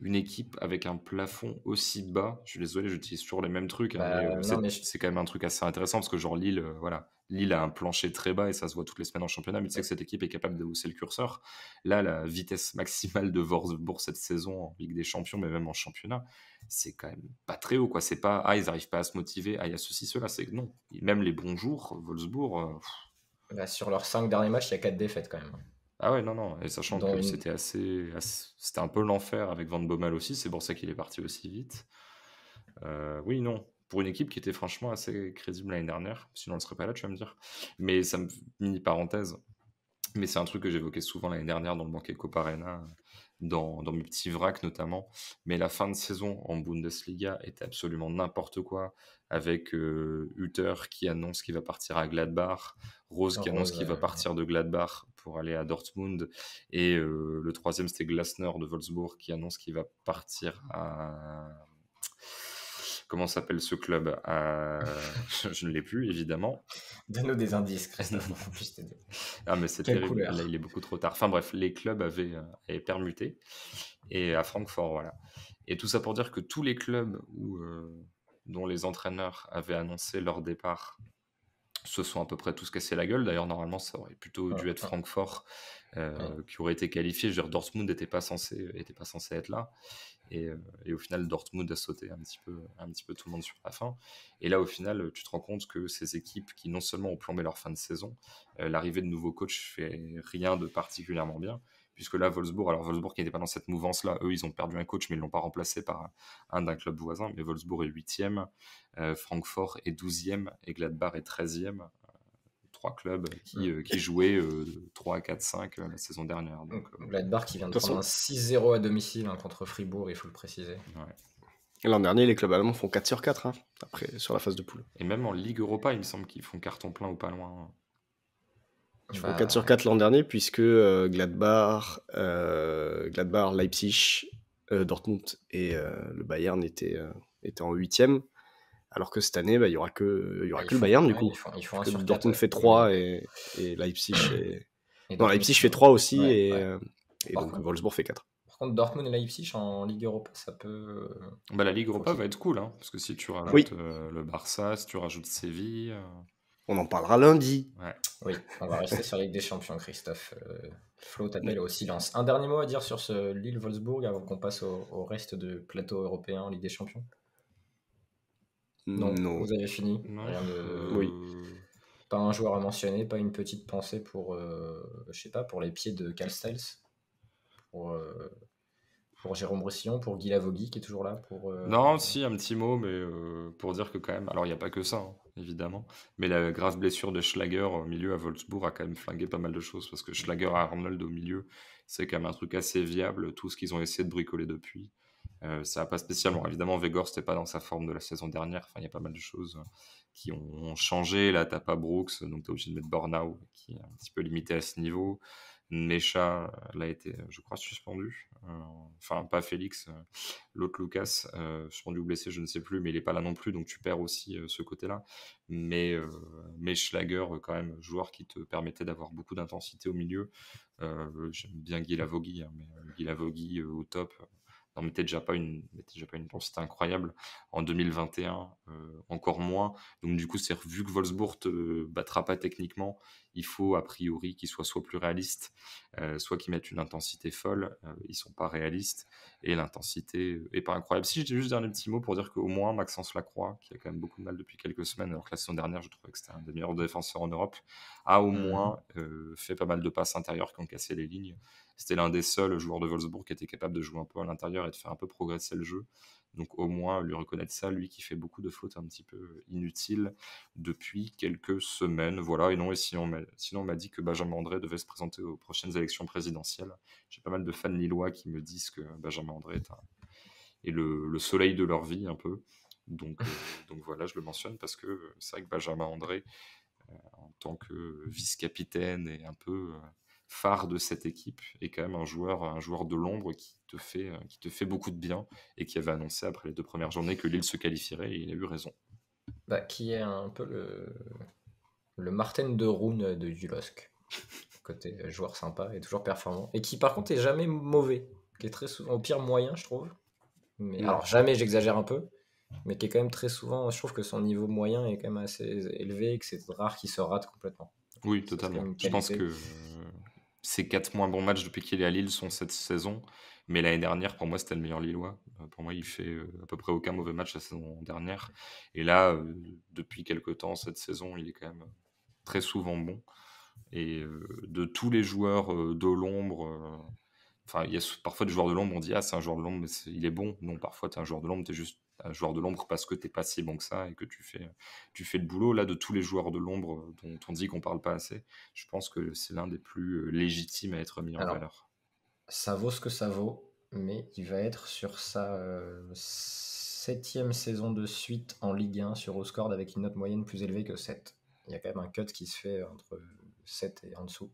une équipe avec un plafond aussi bas. Je suis désolé, j'utilise toujours les mêmes trucs. Hein, bah, euh, c'est quand même un truc assez intéressant parce que, genre, Lille, euh, voilà, Lille a un plancher très bas et ça se voit toutes les semaines en championnat, mais tu sais que cette équipe est capable de hausser le curseur. Là, la vitesse maximale de Wolfsburg cette saison en Ligue des Champions, mais même en championnat, c'est quand même pas très haut. quoi. C'est pas, ah, ils n'arrivent pas à se motiver, ah, il y a ceci, cela. C'est non. même les bons jours, Wolfsburg. Euh, bah, sur leurs cinq derniers matchs, il y a quatre défaites quand même. Ah ouais, non, non. Et sachant que c'était assez, c'était un peu l'enfer avec Van Bommel aussi, c'est pour ça qu'il est parti aussi vite. Euh, oui, non. Pour une équipe qui était franchement assez crédible l'année dernière, sinon on ne serait pas là, tu vas me dire. Mais ça me mini parenthèse. Mais c'est un truc que j'évoquais souvent l'année dernière dans le banquet Coparena dans, dans, mes petits vracs notamment. Mais la fin de saison en Bundesliga était absolument n'importe quoi, avec euh, qui annonce qu'il va partir à Gladbach, Rose qui annonce qu'il va partir de Gladbach pour aller à Dortmund, et euh, le troisième c'était Glasner de Wolfsburg qui annonce qu'il va partir à Comment s'appelle ce club euh, Je ne l'ai plus, évidemment. Donne-nous des indices, Christophe. ah, mais c'est terrible. Là, il est beaucoup trop tard. Enfin, bref, les clubs euh, avaient, permuté. Et à Francfort, voilà. Et tout ça pour dire que tous les clubs euh, dont les entraîneurs avaient annoncé leur départ se sont à peu près tous cassés la gueule. D'ailleurs, normalement, ça aurait plutôt dû ah. être Francfort euh, qui auraient été qualifiés. Je Dortmund n'était pas, censé, pas censé être là. Euh, et, au final, Dortmund a sauté un petit, peu, un petit peu tout le monde sur la fin. Et là, au final, tu te rends compte que ces équipes qui non seulement ont plombé leur fin de saison, euh, l'arrivée de nouveaux coachs fait rien de particulièrement bien puisque là, Wolfsburg, alors Wolfsburg qui n'était pas dans cette mouvance-là, eux, ils ont perdu un coach, mais ils ne l'ont pas remplacé par un d'un club voisin, mais Wolfsburg est 8e, Francfort est 12e, et Gladbach est 13e, club clubs qui, euh, qui jouaient 3, 4, 5 la saison dernière. Donc, Gladbach euh, qui vient de, prendre 6-0 à domicile hein, contre Fribourg, il faut le préciser. Ouais. L'an dernier, les clubs allemands font 4 sur 4 hein, après, sur la phase de poule. Et même en Ligue Europa, il me semble qu'ils font carton plein ou pas loin. Ils font 4 bah, sur 4 l'an dernier, puisque euh, Gladbach, Gladbach, Leipzig, Dortmund et le Bayern étaient, en 8 alors que cette année, bah, il y n'y aura que, il y aura bah, que le Bayern, du coup. Ils un Dortmund fait 3 et, Leipzig fait... non, Leipzig fait 3 aussi et, euh, donc Wolfsburg fait 4. Par contre, Dortmund et Leipzig en Ligue Europa, ça peut. Bah, la Ligue Europa va être cool, hein, parce que si tu rajoutes euh, le Barça, si tu rajoutes Séville. Euh, on en parlera lundi. Oui, on va rester sur Ligue des Champions, Christophe. Flo t'appelle au silence. Un dernier mot à dire sur ce Lille-Wolfsburg avant qu'on passe au, au, reste de plateau européen en Ligue des Champions non. Vous avez fini euh, Oui. Pas un joueur à mentionner, pas une petite pensée pour, euh, je sais pas, pour les pieds de Calstels, euh, pour, Jérôme Roussillon, pour Guy Lavogui qui est toujours là. non, si, un petit mot, mais pour dire que quand même, alors il n'y a pas que ça, hein, évidemment, mais la grave blessure de Schlager au milieu à Wolfsburg a quand même flingué pas mal de choses, parce que Schlager à Arnold au milieu, c'est quand même un truc assez viable, tout ce qu'ils ont essayé de bricoler depuis. Euh, ça n'a pas spécialement. Évidemment, Vegor, c'était pas dans sa forme de la saison dernière. Enfin, il y a pas mal de choses euh, qui ont changé. Là, tu n'as pas Brooks, donc tu as obligé de mettre Bornau, qui est un petit peu limité à ce niveau. Mecha euh, l'a été, je crois, suspendu. enfin, pas Félix, l'autre Lucas, suspendu ou blessé, je ne sais plus, mais il n'est pas là non plus, donc tu perds aussi ce côté-là. Mais, mais Schlager, quand même, joueur qui te permettait d'avoir beaucoup d'intensité au milieu. J'aime bien Guy Lavogui, hein, mais Guy Lavogui au top, n'en mettait déjà pas une, mettait déjà pas une densité incroyable. En 2021, euh, encore moins. Donc du coup, c'est vu que Wolfsburg te battra pas techniquement, il faut a priori qu'ils soient soit plus réalistes, euh, soit qu'ils mettent une intensité folle. Euh, ils sont pas réalistes et l'intensité est pas incroyable. Si j'ai juste un petit mot pour dire qu'au moins Maxence Lacroix, qui a quand même beaucoup de mal depuis quelques semaines, alors que la saison dernière je trouvais que c'était un des meilleurs défenseurs en Europe, a au mhm. moins euh, fait pas mal de passes intérieures qui ont cassé les lignes. C'était l'un des seuls joueurs de Wolfsburg qui était capable de jouer un peu à l'intérieur et de faire un peu progresser le jeu. Donc au moins lui reconnaître ça, lui qui fait beaucoup de fautes un petit peu inutiles depuis quelques semaines. Voilà, et non, et sinon, on m'a dit que Benjamin André devait se présenter aux prochaines élections présidentielles. J'ai pas mal de fans lillois qui me disent que Benjamin André est, le, soleil de leur vie un peu. Donc, euh, voilà, je le mentionne parce que euh, c'est vrai que Benjamin André, euh, en tant que vice-capitaine et un peu phare de cette équipe et quand même un joueur, un joueur de l'ombre qui te, fait, euh, qui te fait beaucoup de bien et qui avait annoncé après les deux premières journées que l'île se qualifierait et il a eu raison. Bah, qui est un peu le, le Martin de Rune de Julosk. Côté joueur sympa et toujours performant. Et qui par contre est jamais mauvais. Qui est très souvent au pire moyen, je trouve. Mais, mm. alors jamais, j'exagère un peu. Mais qui est quand même très souvent, je trouve que son niveau moyen est quand même assez élevé et que c'est rare qu'il se rate complètement. Oui, totalement. Je pense que ses quatre moins bons matchs depuis qu'il est à Lille sont cette saison. Mais l'année dernière, pour moi, c'était le meilleur Lillois. Euh, pour moi, il fait euh, à peu près aucun mauvais match la saison dernière. Et là, euh, depuis quelques temps, cette saison, il est quand même très souvent bon. Et de tous les joueurs de l'ombre, enfin, il y a parfois des joueurs de l'ombre, on dit Ah, c'est un joueur de l'ombre, mais il est bon. Non, parfois, tu es un joueur de l'ombre, tu es juste joueur de l'ombre parce que t'es pas si bon que ça et que tu fais, tu fais le boulot. Là, de tous les joueurs de l'ombre dont on dit qu'on parle pas assez, je pense que c'est l'un des plus euh, légitimes à être mis en valeur. Ça vaut ce que ça vaut, mais il va être sur sa euh, septième saison de suite en Ligue 1 sur score avec une note moyenne plus élevée que 7. Il y a quand même un cut qui se fait entre 7 et en dessous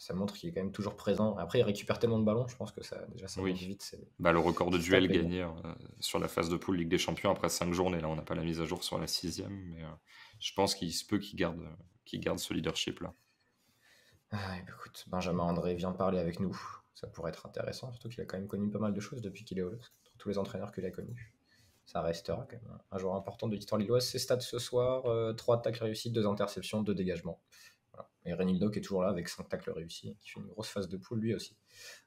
ça montre qu'il est quand même toujours présent. Après, il récupère tellement de ballons, je pense que ça, déjà, ça oui. vite. Bah, le record de duel gagné euh, sur la phase de poule Ligue des Champions après 5 journées. Là, on n'a pas la mise à jour sur la sixième. mais euh, je pense qu'il se peut qu'il garde, garde ce leadership-là. Ah, Benjamin André vient parler avec nous. Ça pourrait être intéressant, surtout qu'il a quand même connu pas mal de choses depuis qu'il est au tous les entraîneurs qu'il a connus. Ça restera quand même un joueur important de l'histoire lilloise. Ses stats ce soir euh, trois 3 attaques réussies, 2 interceptions, 2 dégagements. Et Renildo qui est toujours là avec son tacle réussi, qui fait une grosse phase de poule lui aussi.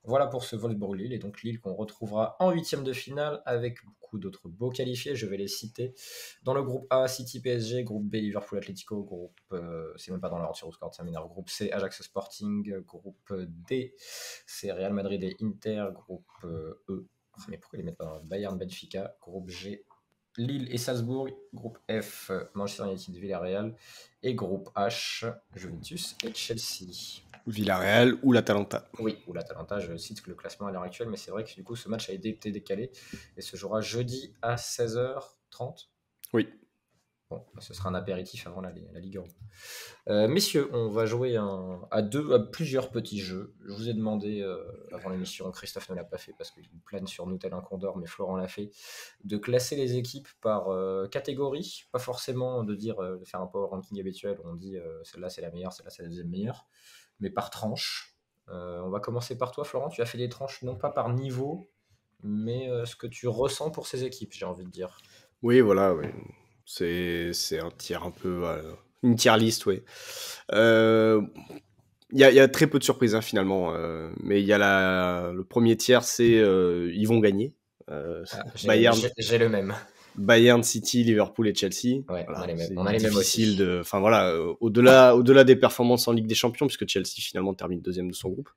Voilà pour ce Wolfsburg-Lille, et donc Lille qu'on retrouvera en huitième de finale avec beaucoup d'autres beaux qualifiés, je vais les citer. Dans le groupe A, City PSG, groupe B, Liverpool Atletico, groupe, euh, c'est même pas dans l'ordre sur ça groupe C, Ajax Sporting, groupe D, c'est Real Madrid et Inter, groupe euh, E, mais pourquoi les mettre dans Bayern Benfica, groupe G, Lille et Salzbourg, groupe F, Manchester United, Villarreal, et groupe H, Juventus et Chelsea. Villarreal ou l'Atalanta. Oui, ou l'Atalanta, je cite le classement à l'heure actuelle, mais c'est vrai que du coup ce match a été décalé et se jouera jeudi à 16h30. Oui ce sera un apéritif avant la, Ligue 1. Euh, messieurs, on va jouer à deux, à plusieurs petits jeux. Je vous ai demandé euh, avant l'émission, Christophe ne l'a pas fait parce qu'il plane sur nous tel un condor, mais Florent l'a fait, de classer les équipes par euh, catégorie, pas forcément de dire de faire un power ranking habituel où on dit celle-là c'est la meilleure, celle-là c'est la deuxième meilleure, mais par tranche. on va commencer par toi, Florent. Tu as fait des tranches non pas par niveau, mais ce que tu ressens pour ces équipes, j'ai envie de dire. Oui, voilà. Oui. C'est, c'est un tiers un peu. Euh, une tier list, oui. Euh, il y, y, a très peu de surprises hein, finalement, euh, mais il y a la, le premier tiers, c'est ils vont gagner. Ah, j'ai, Bayern, le même. Bayern, City, Liverpool et Chelsea. Ouais, on a les mêmes. aussi. De, enfin voilà, au-delà, au-delà des performances en Ligue des Champions, puisque Chelsea finalement termine deuxième de son groupe,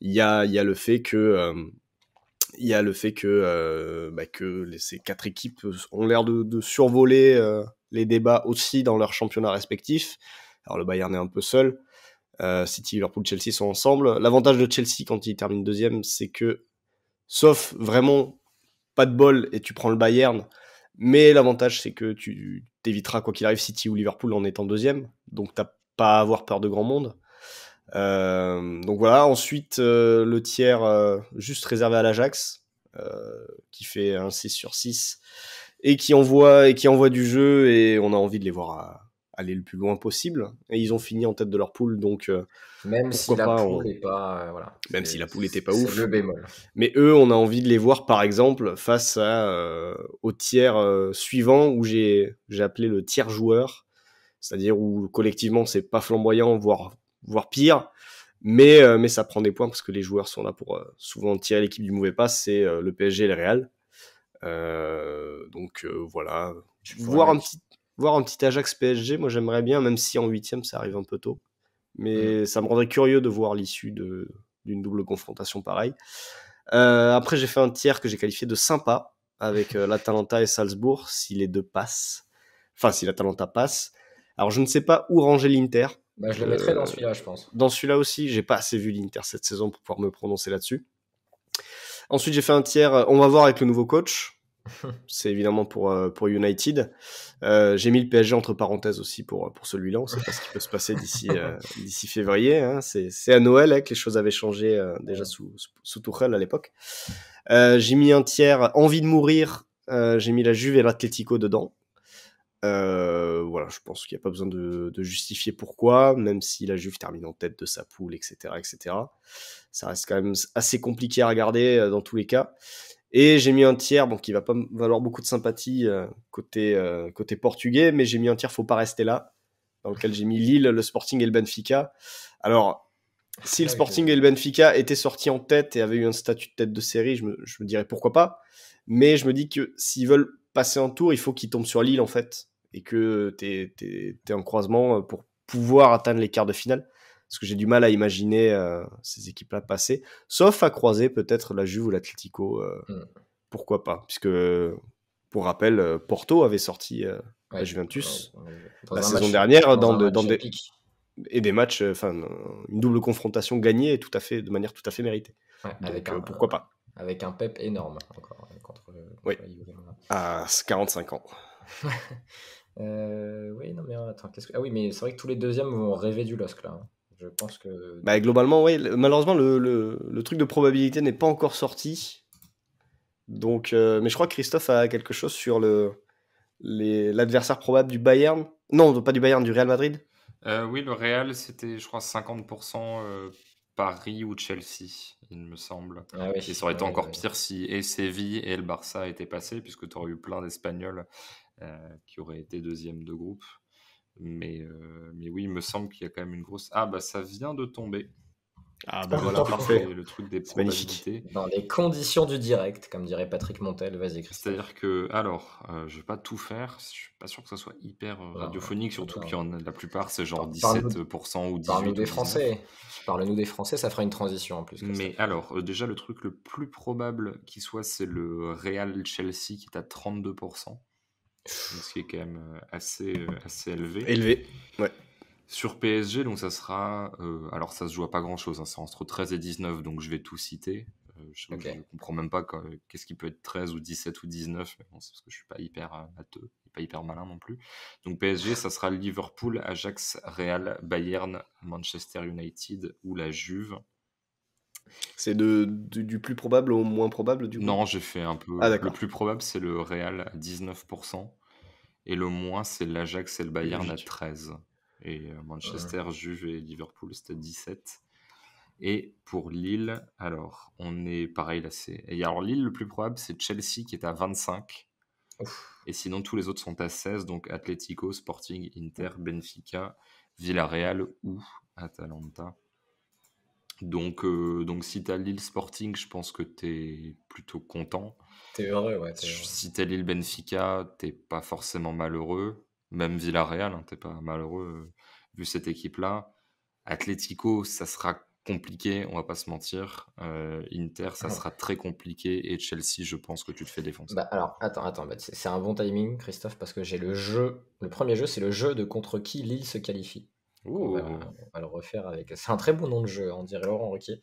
il y a, y a, le fait que il y a le fait que, euh, bah, ces quatre équipes euh, ont l'air de, survoler euh, les débats aussi dans leurs championnats respectifs. Alors le Bayern est un peu seul. City, Liverpool, Chelsea sont ensemble. L'avantage de Chelsea quand il termine deuxième, c'est que, sauf vraiment pas de bol et tu prends le Bayern, mais l'avantage c'est que tu t'éviteras quoi qu'il arrive City ou Liverpool en étant deuxième. Donc t'as pas à avoir peur de grand monde. Euh, donc voilà, ensuite euh, le tiers euh, juste réservé à l'Ajax, qui fait un 6 sur 6 et qui envoie et qui envoie du jeu et on a envie de les voir aller le plus loin possible et ils ont fini en tête de leur poule donc même si la poule on... pas voilà même si la poule était pas ouf le bémol mais eux on a envie de les voir par exemple face au tiers suivant où j'ai j'ai appelé le tiers joueur c'est-à-dire où collectivement c'est pas flamboyant voire voire pire. Mais, euh, mais ça prend des points parce que les joueurs sont là pour euh, souvent tirer l'équipe du mauvais pas. C'est euh, le PSG et le Real. donc voilà. Voir un, petit, voir un petit Ajax PSG, moi j'aimerais bien, même si en huitième ça arrive un peu tôt. Mais mm. ça me rendrait curieux de voir l'issue d'une double confrontation pareille. après, j'ai fait un tiers que j'ai qualifié de sympa avec l'Atalanta et Salzbourg si les deux passent. Enfin, si l'Atalanta passe. Alors, je ne sais pas où ranger l'Inter bah, je le euh, mettrai dans celui-là, je pense. Dans celui-là aussi, j'ai pas assez vu l'Inter cette saison pour pouvoir me prononcer là-dessus. Ensuite, j'ai fait un tiers. Euh, on va voir avec le nouveau coach. C'est évidemment pour, euh, pour United. j'ai mis le PSG entre parenthèses aussi pour, pour celui-là. On ne sait pas ce qui peut se passer d'ici d'ici février. Hein. C'est à Noël hein, que les choses avaient changé déjà sous, sous Tuchel à l'époque. j'ai mis un tiers envie de mourir. j'ai mis la Juve et l'Atlético dedans. Euh, voilà, je pense qu'il n'y a pas besoin de, justifier pourquoi, même si la Juve termine en tête de sa poule, etc., etc. Ça reste quand même assez compliqué à regarder euh, dans tous les cas. Et j'ai mis un tiers, bon, qui va pas valoir beaucoup de sympathie euh, côté, côté portugais, mais j'ai mis un tiers, faut pas rester là, dans lequel j'ai mis Lille, le Sporting et le Benfica. Alors, si le ah, Sporting et le Benfica étaient sortis en tête et avaient eu un statut de tête de série, je me, je me dirais pourquoi pas. Mais je me dis que s'ils veulent passer un tour, il faut qu'ils tombent sur Lille, en fait et que tu es, en croisement euh, pour pouvoir atteindre les quarts de finale. Parce que j'ai du mal à imaginer euh, ces équipes-là passer, sauf à croiser peut-être la Juve ou l'Atletico, euh, mm. Pourquoi pas Puisque, pour rappel, Porto avait sorti la Juventus la saison dernière dans, des, et des matchs, enfin, une double confrontation gagnée tout à fait, de manière tout à fait méritée. avec pourquoi pas Avec un pep énorme encore oui. à 45 ans. Euh, oui, non, mais attends, qu'est-ce que... Ah oui, mais c'est vrai que tous les deuxièmes vont rêver du LOSC, là. Hein. Je pense que... Bah, globalement, oui. Malheureusement, le, le, truc de probabilité n'est pas encore sorti. Donc, euh, mais je crois que Christophe a quelque chose sur le l'adversaire probable du Bayern. Non, pas du Bayern, du Real Madrid. Euh, oui, le Real, c'était, je crois, 50% Paris ou Chelsea, il me semble. Ah oui, ça aurait été encore pire si et Séville et le Barça étaient passés, puisque tu aurais eu plein d'Espagnols euh, qui aurait été deuxième de groupe. Mais, euh, mais oui, il me semble qu'il y a quand même une grosse. Ah, bah ça vient de tomber. Ah, bah voilà, parfait. Le truc des magnifique. Dans les conditions du direct, comme dirait Patrick Montel, vas-y C'est-à-dire que, alors, euh, je vais pas tout faire, je suis pas sûr que ça soit hyper radiophonique, surtout qu'il y en a la plupart, c'est genre 17% ou 18%. Parle-nous des Français. Parle-nous des Français, ça fera une transition en plus. Mais alors, déjà, le truc le plus probable qui soit, c'est le Real Chelsea qui est à 32% ce qui est quand même euh, assez, euh, assez élevé. Élevé, ouais. Sur PSG, donc ça sera. Euh, alors ça se joue pas grand chose, hein, c'est entre 13 et 19, donc je vais tout citer. je, ne comprends même pas qu'est-ce qui peut être 13 ou 17 ou 19, mais c'est parce que je suis pas hyper matheux, pas hyper malin non plus. Donc PSG, ça sera Liverpool, Ajax, Real, Bayern, Manchester United ou la Juve. C'est de, du plus probable au moins probable du Non, j'ai fait un peu. Ah, le plus probable, c'est le Real à 19%. Et le moins, c'est l'Ajax et le Bayern à 13%. Et euh, Manchester, ah. Juve et Liverpool, c'était 17%. Et pour Lille, alors, on est pareil là. C'est... Et alors, Lille, le plus probable, c'est Chelsea qui est à 25%. Et sinon, tous les autres sont à 16, donc Atlético, Sporting, Inter, Benfica, Villarreal ou Atalanta. Donc, euh, donc si t'as as Lille Sporting, je pense que t'es plutôt content. T'es heureux, ouais. Si tu Lille Benfica, t'es pas forcément malheureux. Même Villarreal, hein, t'es pas malheureux euh, vu cette équipe-là. Atlético, ça sera compliqué, on va pas se mentir. Euh, Inter, ça sera très compliqué. Et Chelsea, je pense que tu te fais défoncer. Bah, alors, attends, attends, bah, c'est un bon timing, Christophe, parce que j'ai le jeu. Le premier jeu, c'est le jeu de contre qui Lille se qualifie. On va, le refaire avec. C'est un très beau nom de jeu, hein, on dirait Laurent Roquier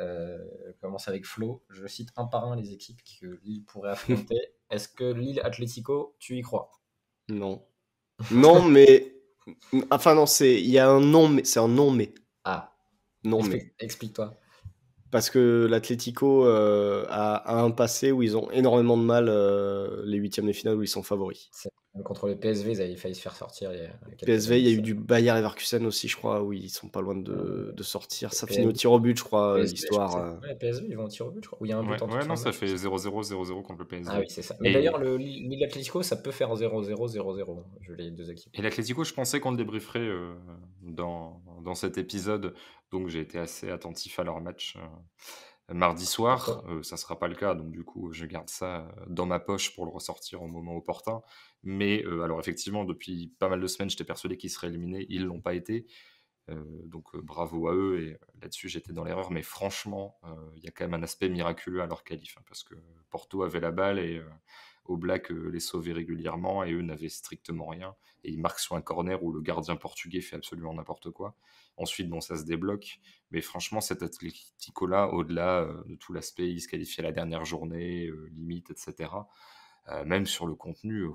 Euh, commence avec Flo. Je cite un par un les équipes que Lille pourrait affronter. Est-ce que Lille Atlético, tu y crois Non. Non, mais. Enfin, non, c'est. Il y a un nom, mais. C'est un non, mais. Ah. Non, mais. Explique-toi parce que l'Atlético euh, a, un passé où ils ont énormément de mal euh, les huitièmes de finale où ils sont favoris. Contre le PSV, ils avaient failli se faire sortir. Il PSV, il y a eu du Bayer Leverkusen aussi, je crois, où ils sont pas loin de, sortir. Ça finit au tir au but, je crois, l'histoire. Euh. Ouais, PSV, ils vont au tir au but, je crois. Où il y a un but ouais, en ouais, non, ça fait 0-0, 0-0 contre le PSV. Ah oui, c'est ça. Mais et... d'ailleurs, l'Atlético, ça peut faire 0-0, 0-0. Hein, je les deux équipes. Et l'Atlético, je pensais qu'on le débrieferait dans, dans cet épisode donc j'ai été assez attentif à leur match euh, mardi soir. Euh, ça sera pas le cas, donc du coup, je garde ça euh, dans ma poche pour le ressortir au moment opportun. Mais alors, effectivement, depuis pas mal de semaines, j'étais persuadé qu'ils seraient éliminés. Ils ne l'ont pas été. donc bravo à eux et là-dessus j'étais dans l'erreur mais franchement il y a quand même un aspect miraculeux à leur qualif hein, parce que Porto avait la balle et au Black euh, les sauvait régulièrement et eux n'avaient strictement rien. Et ils marquent sur un corner où le gardien portugais fait absolument n'importe quoi. Ensuite, bon, ça se débloque. Mais franchement, cet atletico là au-delà euh, de tout l'aspect, il se qualifiait la dernière journée, euh, limite, etc. même sur le contenu,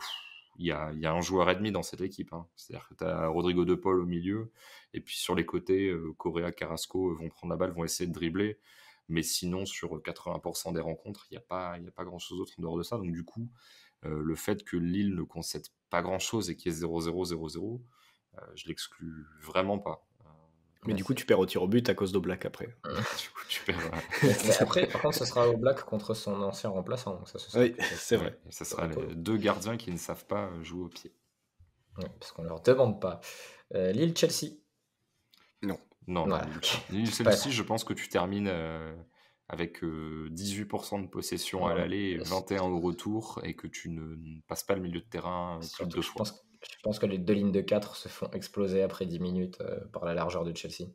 il y, a, un joueur et demi dans cette équipe. Hein. C'est-à-dire que tu as Rodrigo De Paul au milieu, et puis sur les côtés, Correa, Carrasco vont prendre la balle, vont essayer de dribbler. Mais sinon, sur 80% euh, des rencontres, il n'y a pas, a pas grand-chose d'autre en dehors de ça. Donc du coup, euh, le fait que Lille ne concède pas grand-chose et qu'il y ait 0-0-0-0, euh, je l'exclus vraiment pas. Euh, mais du coup, tu perds au tir au but à cause d'O'Black après. du après, par contre, ce sera O'Black contre son ancien remplaçant. Donc ça, oui, c'est vrai. ce ça sera les deux gardiens qui ne savent pas jouer au pied. parce qu'on ne leur demande pas. Lille-Chelsea. Non, ah, celle ci je pense que tu termines euh, avec 18% euh, de possession à l'aller, et 21 au retour, et que tu ne, passes pas le milieu de terrain deux je Pense, je pense que les deux lignes de 4 se font exploser après 10 minutes euh, par la largeur de Chelsea.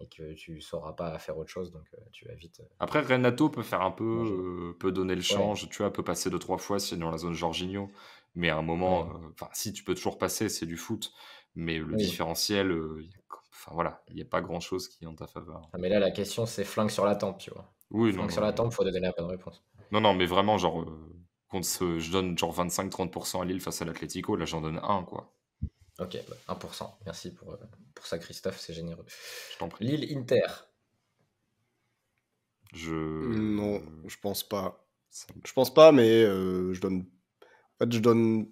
Et que tu ne sauras pas faire autre chose, donc tu vas vite. Après, Renato peut faire un peu, peut donner le change, tu vois, peut passer deux trois fois si dans la zone Jorginho. Mais à un moment, si tu peux toujours passer, c'est du foot mais le différentiel, euh, enfin voilà, il n'y a pas grand chose qui est en ta faveur. mais là, la question, c'est flingue sur la tempe, tu vois. Oui, flingue sur la tempe, il faut donner la bonne réponse. Non, non, mais vraiment, genre, euh, je donne genre 25-30% à Lille face à l'Atlético, là, j'en donne 1, quoi. Ok, 1%. Bah, Merci pour, euh, pour ça, Christophe, c'est généreux. Lille Inter. Je. Non, je pense pas. Je pense pas, mais je donne. En fait, je donne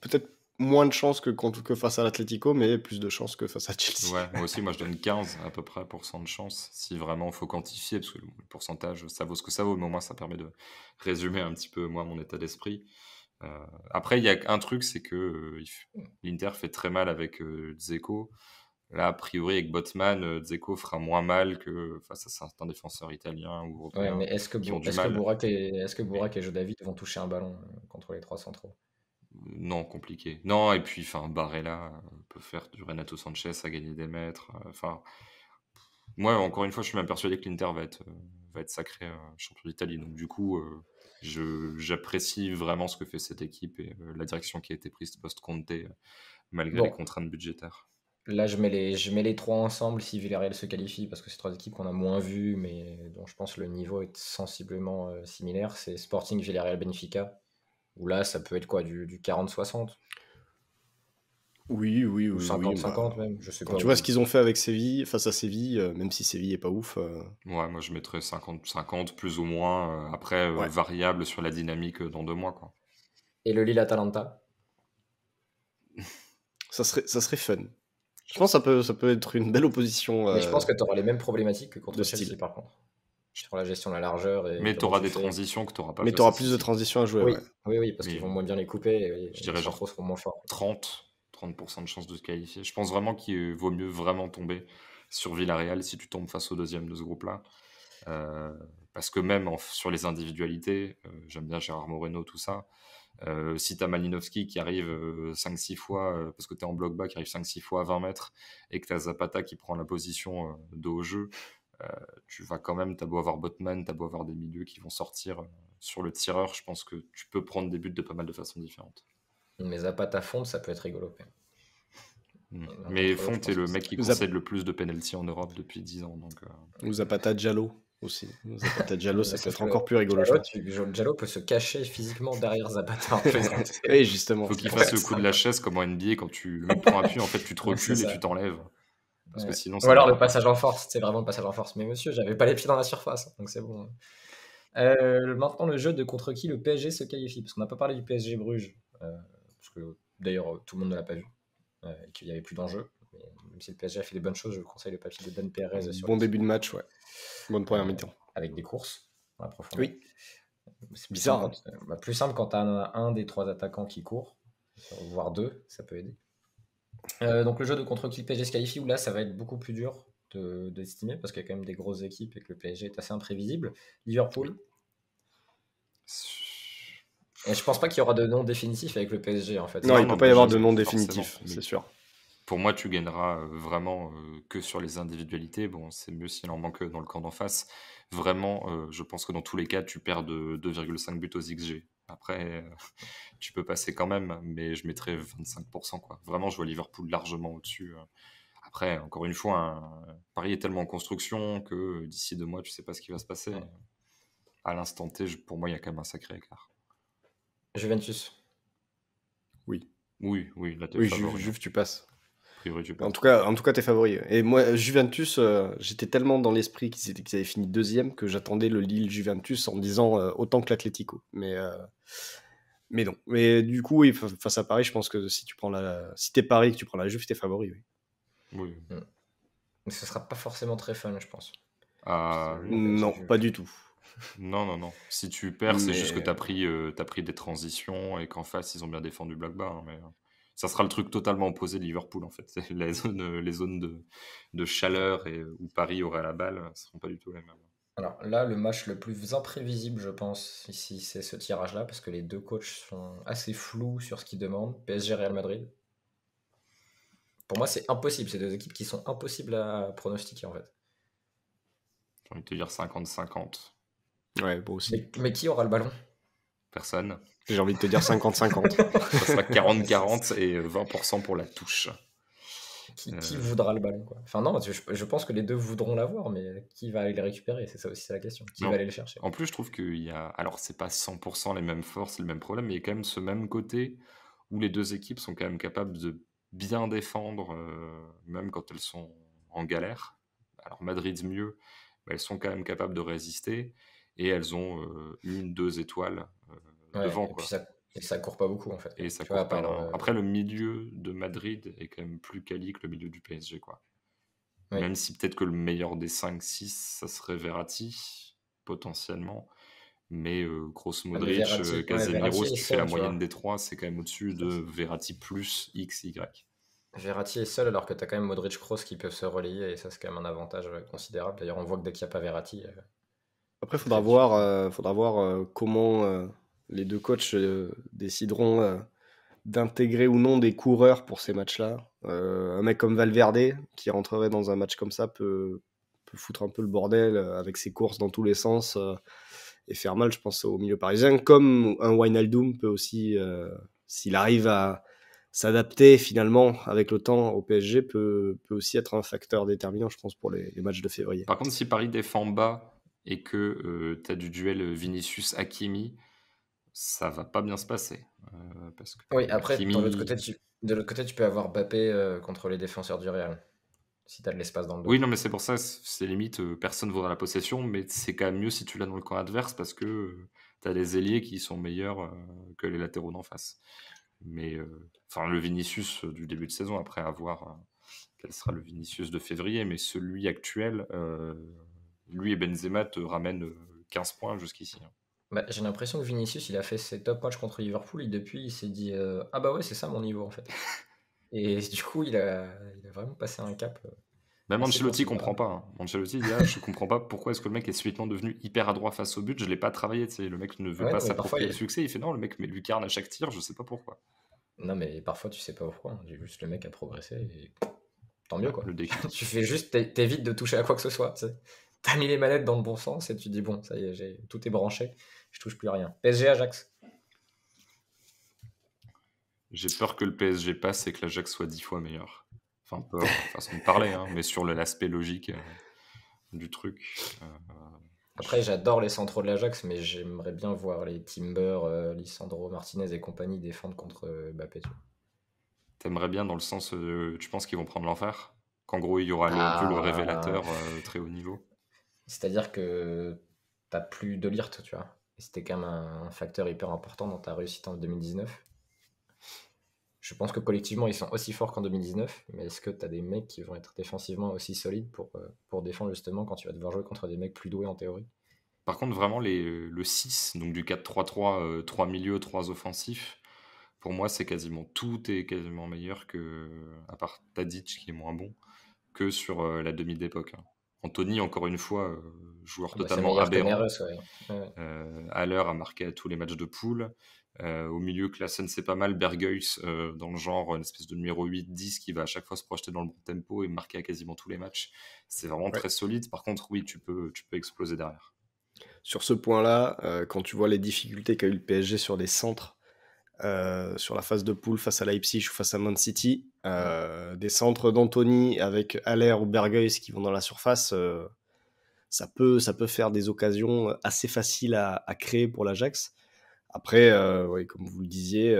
peut-être moins de chances que, que face à l'Atlético, mais plus de chances que face à Chelsea. Ouais, moi aussi, moi je donne 15 à peu près de chance, si vraiment il faut quantifier, parce que le pourcentage, ça vaut ce que ça vaut, mais au moins ça permet de résumer un petit peu, moi, mon état d'esprit. Euh, après, il y a un truc, c'est que euh, l'Inter fait très mal avec euh, Là, a priori, avec Botman, euh, Dzeko fera moins mal que face à certains défenseurs italiens ou mais est-ce que, est et, est -ce que Bourak et Joe David vont toucher un ballon contre les trois centraux non, compliqué. Non, et puis, enfin, Barella euh, peut faire du Renato Sanchez à gagner des mètres. Euh, enfin, moi, encore une fois, je suis même persuadé que l'Inter va être, euh, sacré champion d'Italie. Donc, du coup, j'apprécie vraiment ce que fait cette équipe et la direction qui a été prise post-Conte, malgré les contraintes budgétaires. Là, je mets, les, je mets les trois ensemble si Villarreal se qualifie, parce que c'est trois équipes qu'on a moins vues, mais dont je pense le niveau est sensiblement similaire. C'est Sporting, Villarreal, Benfica ou là, ça peut être quoi Du, du 40-60 oui, oui, oui. Ou 50-50 bah, même, je sais pas Tu vois ce qu'ils ont fait avec Séville, face à Séville, euh, même si Séville est pas ouf. Euh. Ouais, moi je mettrais 50-50 plus ou moins, euh, après variable sur la dynamique dans deux mois. Quoi. Et le Lille-Atalanta ça, serait, ça serait fun. Je pense que ça peut, ça peut être une belle opposition. je pense que tu auras les mêmes problématiques que contre Chelsea par contre sur la gestion de la largeur. mais tu auras des transitions que tu n'auras pas. Mais tu auras plus de transitions à jouer. Oui, oui, oui, parce qu'ils vont moins bien les couper. Et, je dirais genre moins forts. 30, 30% de chances de se qualifier. Je pense vraiment qu'il vaut mieux vraiment tomber sur Villarreal si tu tombes face au deuxième de ce groupe-là. Euh, parce que même sur les individualités, euh, j'aime bien Gérard Moreno, tout ça. Euh, si tu as Malinowski qui arrive 5-6 fois, parce que tu es en bloc bas, qui arrive 5-6 fois à 20 mètres, et que tu as Zapata qui prend la position de haut jeu, tu vas quand même, t'as beau avoir Botman, t'as beau avoir des milieux qui vont sortir euh, sur le tireur, je pense que tu peux prendre des buts de pas mal de façons différentes. Mais Zapata Fonte, ça peut être rigolo. Hmm. Mais Font est le mec qui possède concède le plus de penalty en Europe depuis 10 ans. Donc, euh. Ou Zapata Diallo aussi. Zapata Diallo, ça peut être encore plus rigolo. Diallo, peut se cacher physiquement derrière Zapata. En fait. oui, justement. Faut qu'il fasse le coup de la chaise comme en NBA quand tu prends un en fait tu te recules et tu t'enlèves sinon, Ou alors le passage en force, c'est vraiment le passage en force. Mais monsieur, j'avais pas les pieds dans la surface, hein, donc c'est bon. Hein. Euh, maintenant, le jeu de contre qui le PSG se qualifie, parce qu'on n'a pas parlé du PSG Bruges, euh, parce que d'ailleurs euh, tout le monde ne l'a pas vu, et qu'il n'y avait plus d'enjeu. Même si le PSG a fait des bonnes choses, je vous conseille le papier de Dan Perez. Bon bon début de match, ouais. Bonne première mi-temps. Avec des courses, Oui. C'est bizarre. Bah, plus simple quand tu as un, des trois attaquants qui court, voire deux, ça peut aider. Euh, donc le jeu de contre le PSG se qualifie, où là, ça va être beaucoup plus dur d'estimer, parce qu'il y a quand même des grosses équipes et que le PSG est assez imprévisible. Liverpool et Je pense pas qu'il y aura de nom définitif avec le PSG, en fait. Non, il ne peut pas y avoir de nom définitif, c'est sûr. Pour moi, tu gagneras euh, vraiment euh, que sur les individualités. Bon, c'est mieux s'il en manque dans le camp d'en face. Vraiment, je pense que dans tous les cas, tu perds de 2,5 buts aux XG. Après, euh, tu peux passer quand même, mais je mettrais 25%. Quoi. Vraiment, je vois Liverpool largement au-dessus. Euh. Après, encore une fois, hein, Paris est tellement en construction que euh, d'ici deux mois, tu sais pas ce qui va se passer. À l'instant T, pour moi, il y a quand même un sacré écart. Juventus. Oui. Oui, oui, là, oui, Juve, tu passes en tout cas, en tout cas, t'es favori. Et moi, Juventus, euh, j'étais tellement dans l'esprit qu'ils avaient fini deuxième que j'attendais le Lille Juventus en disant euh, autant que l'Atlético. Mais euh, mais non. Mais du coup, face à Paris, je pense que si tu prends la, si t'es Paris que tu prends la Juve, t'es favori. Oui. Mm. Mais ce sera pas forcément très fun, je pense. Ah, non, pas du tout. Non, non, non. Si tu perds, c'est juste que tu as, pris des transitions et qu'en face, ils ont bien défendu Black Bar, hein, mais... Hein ça sera le truc totalement opposé de Liverpool en fait. Les zones, euh, les zones de, chaleur et euh, où Paris aurait la balle ne seront pas du tout les mêmes. Alors là, le match le plus imprévisible, je pense, ici, c'est ce tirage-là, parce que les deux coachs sont assez flous sur ce qu'ils demandent. PSG Real Madrid. Pour moi, c'est impossible. C'est deux équipes qui sont impossibles à pronostiquer, en fait. J'ai envie de te dire 50-50. Ouais, bon aussi. mais, qui aura le ballon Personne. J'ai envie de te dire 50-50. ça sera 40-40 et 20% pour la touche. Qui, euh. voudra le ballon quoi. Enfin non, je, pense que les deux voudront l'avoir, mais qui va aller le récupérer C'est ça aussi la question. Qui va aller le chercher En plus, je trouve qu'il y a, alors c'est pas 100% les mêmes forces, le même problème, mais il y a quand même ce même côté où les deux équipes sont quand même capables de bien défendre, euh, même quand elles sont en galère. Alors Madrid mieux, elles sont quand même capables de résister et elles ont euh, une, deux étoiles et, Puis ça, et, ça, court pas beaucoup en fait. Et ça court pas, euh, Après, le milieu de Madrid est quand même plus quali que le milieu du PSG. quoi. Même si peut-être que le meilleur des 5-6, ça serait Verratti, potentiellement. Mais Kroos, euh, ah, Modric, euh, Casemiro, si tu fais la moyenne des trois, c'est quand même au-dessus de Verratti plus XY. Verratti est seul alors que tu as quand même Modric Kroos qui peuvent se relayer et ça c'est quand même un avantage considérable. D'ailleurs on voit que dès qu'il n'y a pas Verratti... Après faudra voir, faudra voir comment les deux coachs euh, décideront euh, d'intégrer ou non des coureurs pour ces matchs-là. Euh, un mec comme Valverde, qui rentrerait dans un match comme ça, peut, foutre un peu le bordel avec ses courses dans tous les sens et faire mal, je pense, au milieu parisien, comme un Wijnaldum peut aussi, s'il arrive à s'adapter finalement avec le temps au PSG, peut, aussi être un facteur déterminant, je pense, pour les, matchs de février. Par contre, si Paris défend bas et que tu as du duel Vinicius-Hakimi, ça va pas bien se passer. Euh, parce que oui, après, de l'autre côté, tu... peux avoir Bappé euh, contre les défenseurs du Real, si tu as de l'espace dans le dos. Oui, non, mais c'est pour ça, c'est limite, personne euh, personne vaudra la possession, mais c'est quand même mieux si tu l'as dans le camp adverse, parce que tu as les ailiers qui sont meilleurs que les latéraux d'en face. Mais, enfin, le Vinicius du début de saison, après avoir quel sera le Vinicius de février, mais celui actuel, lui et Benzema te ramènent 15 points jusqu'ici. Hein. Bah, j'ai l'impression que Vinicius, il a fait ses top matchs contre Liverpool et depuis, il s'est dit euh, Ah bah ouais, c'est ça mon niveau en fait. et du coup, il a, il a vraiment passé un cap. Euh, Même Ancelotti comprend pas. Hein. Ancelotti dit ah, Je comprends pas pourquoi est-ce que le mec est subitement devenu hyper adroit face au but. Je l'ai pas travaillé. c'est Le mec ne veut pas s'approprier le succès. Il fait Non, le mec met lucarne à chaque tir, je sais pas pourquoi. Non, mais parfois, tu sais pas pourquoi. Hein. Juste le mec a progressé et tant mieux ah, quoi. tu fais juste, t'évites de toucher à quoi que ce soit. T'as mis les manettes dans le bon sens et tu dis Bon, ça y est, tout est branché je touche plus à rien. PSG Ajax. J'ai peur que le PSG passe et que l'Ajax soit dix fois meilleur. Enfin, peur, façon de parler, hein, mais sur l'aspect logique euh, du truc. Euh, Après, j'adore les centraux de l'Ajax, mais j'aimerais bien voir les Timber, euh, Lissandro Martinez et compagnie défendre contre Mbappé. T'aimerais bien dans le sens, tu penses qu'ils vont prendre l'enfer Qu'en gros, il y aura peu le ah. révélateur très haut niveau C'est-à-dire que t'as plus de l'IRT, tu vois c'était quand même un, facteur hyper important dans ta réussite en 2019. Je pense que collectivement, ils sont aussi forts qu'en 2019, mais est-ce que tu as des mecs qui vont être défensivement aussi solides pour, euh, pour défendre justement quand tu vas devoir jouer contre des mecs plus doués en théorie Par contre, vraiment, les, le 6, donc du 4-3-3, 3 euh, milieux, 3 offensifs, pour moi, c'est quasiment tout est quasiment meilleur que, à part Tadic qui est moins bon, que sur euh, la demi d'époque. Hein. Anthony, encore une fois, euh, joueur ah bah, totalement aberrant. à l'heure, a marqué à tous les matchs de poule. Euh, au milieu, Klassen, c'est pas mal. Bergeus, dans le genre, une espèce de numéro 8-10 qui va à chaque fois se projeter dans le bon tempo et marquer à quasiment tous les matchs. C'est vraiment très solide. Par contre, oui, tu peux, tu peux exploser derrière. Sur ce point-là, euh, quand tu vois les difficultés qu'a eu le PSG sur les centres euh, sur la phase de poule face à Leipzig ou face à Man City. Euh, des centres d'Anthony avec Aller ou Bergeus qui vont dans la surface, euh, ça, peut, ça peut faire des occasions assez faciles à, créer pour l'Ajax. Après, comme vous le disiez,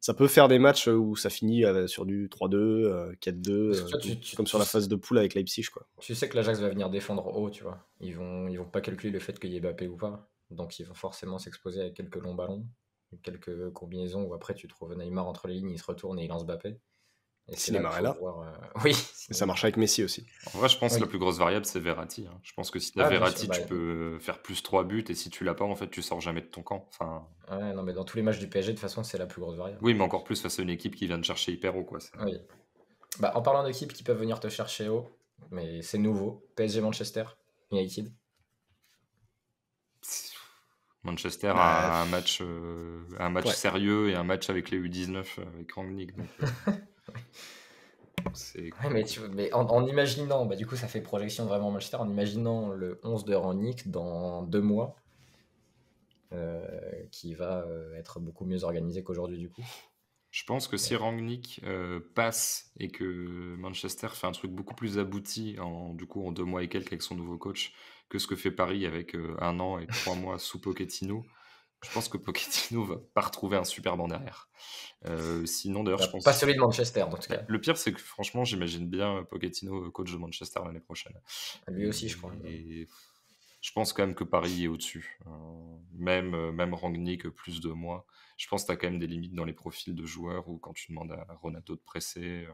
ça peut faire des matchs où ça finit sur du 3-2, 4-2, comme sur la phase de poule avec Leipzig. Quoi. Tu sais que l'Ajax va venir défendre haut, tu vois. Ils vont, ils vont pas calculer le fait qu'il y ait Bappé ou pas. Donc ils vont forcément s'exposer à quelques longs ballons quelques combinaisons où après tu trouves Neymar entre les lignes, il se retourne et il lance Bappé Et si là. Euh, oui. Mais ça marche avec Messi aussi. En vrai, je pense que la plus grosse variable, c'est Verratti. Hein. Je pense que si tu as ah, Verratti, tu peux faire plus 3 buts et si tu l'as pas, en fait, tu sors jamais de ton camp. Enfin... Ouais, non, mais dans tous les matchs du PSG, de toute façon, c'est la plus grosse variable. Oui, mais encore plus face à une équipe qui vient de chercher hyper haut. Quoi, oui. bah, en parlant d'équipes qui peuvent venir te chercher haut, mais c'est nouveau PSG Manchester United. Manchester a bah, un match, euh, un match sérieux et un match avec les U19 euh, avec Rangnick. Donc, euh, mais, en, imaginant, bah, du coup, ça fait projection vraiment Manchester, en imaginant le 11 de Rangnick dans deux mois, qui va être beaucoup mieux organisé qu'aujourd'hui, du coup. Je pense que si Rangnick passe et que Manchester fait un truc beaucoup plus abouti en, du coup, en deux mois et quelques avec son nouveau coach, que ce que fait Paris avec euh, un an et trois mois sous Pochettino. Je pense que Pochettino va pas retrouver un super banc derrière. Euh, sinon, d'ailleurs, bah, je pense. Pas celui de Manchester, en tout bah, cas. Le pire, c'est que franchement, j'imagine bien Pochettino euh, coach de Manchester l'année prochaine. Ah, lui aussi, je crois. je pense quand même que Paris est au-dessus. Hein. Même, même Rangnick, plus de mois Je pense que tu as quand même des limites dans les profils de joueurs ou quand tu demandes à Ronaldo de presser,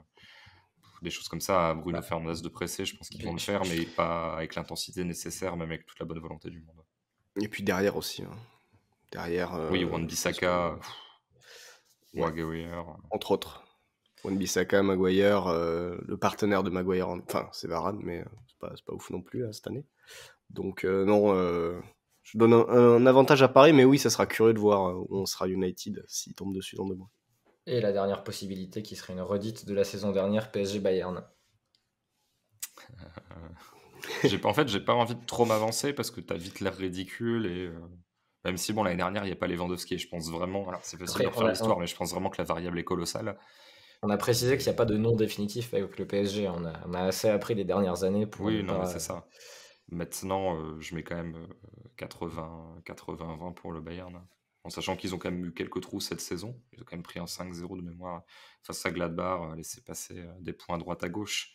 des choses comme ça à Bruno bah, Fernandez de presser, je pense qu'ils vont le faire, mais pas avec l'intensité nécessaire, même avec toute la bonne volonté du monde. Et puis derrière aussi. Hein. Derrière. Euh, oui, Wan euh. Bissaka, Maguire. Entre autres. Wan Bissaka, Maguire, le partenaire de Maguire, enfin c'est Varane, mais euh, c'est pas, pas ouf non plus hein, cette année. Donc non, je donne un, avantage à Paris, mais oui, ça sera curieux de voir où on sera United s'il tombe dessus dans deux mois. Et la dernière possibilité qui serait une redite de la saison dernière PSG Bayern. en fait, j'ai pas envie de trop m'avancer parce que tu as vite l'air ridicule et euh, même si bon l'année dernière il n'y a pas Lewandowski je pense vraiment, alors c'est de l'histoire, mais je pense vraiment que la variable est colossale. On a précisé qu'il n'y a pas de nom définitif avec le PSG. Hein. On a, assez appris les dernières années pour. Oui, non, c'est ça. Maintenant, euh, je mets quand même 80-20 euh, pour le Bayern en sachant qu'ils ont quand même eu quelques trous cette saison. Ils ont quand même pris un 5-0 de mémoire face à Gladbach, euh, laissé passer euh, des points à droite à gauche.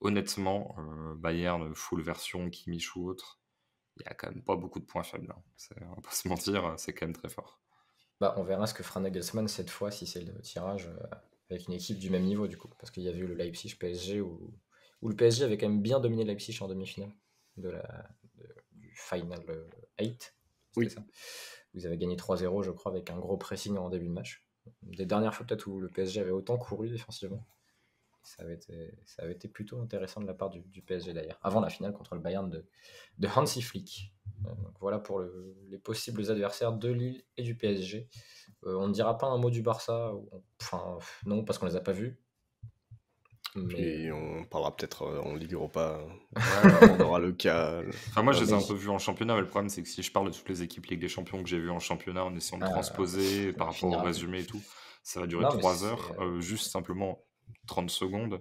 Honnêtement, euh, Bayern, full version, Kimich ou autre, il n'y a quand même pas beaucoup de points faibles. Hein. On peut se mentir, c'est quand même très fort. Bah, on verra ce que fera Nagelsmann cette fois, si c'est le tirage avec une équipe du même niveau, du coup. Parce qu'il y avait eu le Leipzig-PSG où, le PSG avait quand même bien dominé Leipzig en demi-finale de la, du Final 8. Oui. Ça. Vous avez gagné 3-0, je crois, avec un gros pressing en début de match. Des dernières fois peut-être où le PSG avait autant couru défensivement. Ça avait, été, plutôt intéressant de la part du, PSG d'ailleurs, avant la finale contre le Bayern de, de Hansi Flick. Euh, voilà pour les possibles adversaires de Lille et du PSG. Euh, on ne dira pas un mot du Barça, enfin non, parce qu'on ne les a pas vus, et on parlera peut-être euh, en Ligue Europa. on aura le cas. Enfin, moi, je les ai ah, un peu vus en championnat, mais le problème, c'est que si je parle de toutes les équipes Ligue des Champions que j'ai vues en championnat, en essayant de ah, transposer par rapport au résumé et tout, ça va durer 3 heures, euh, juste simplement 30 secondes.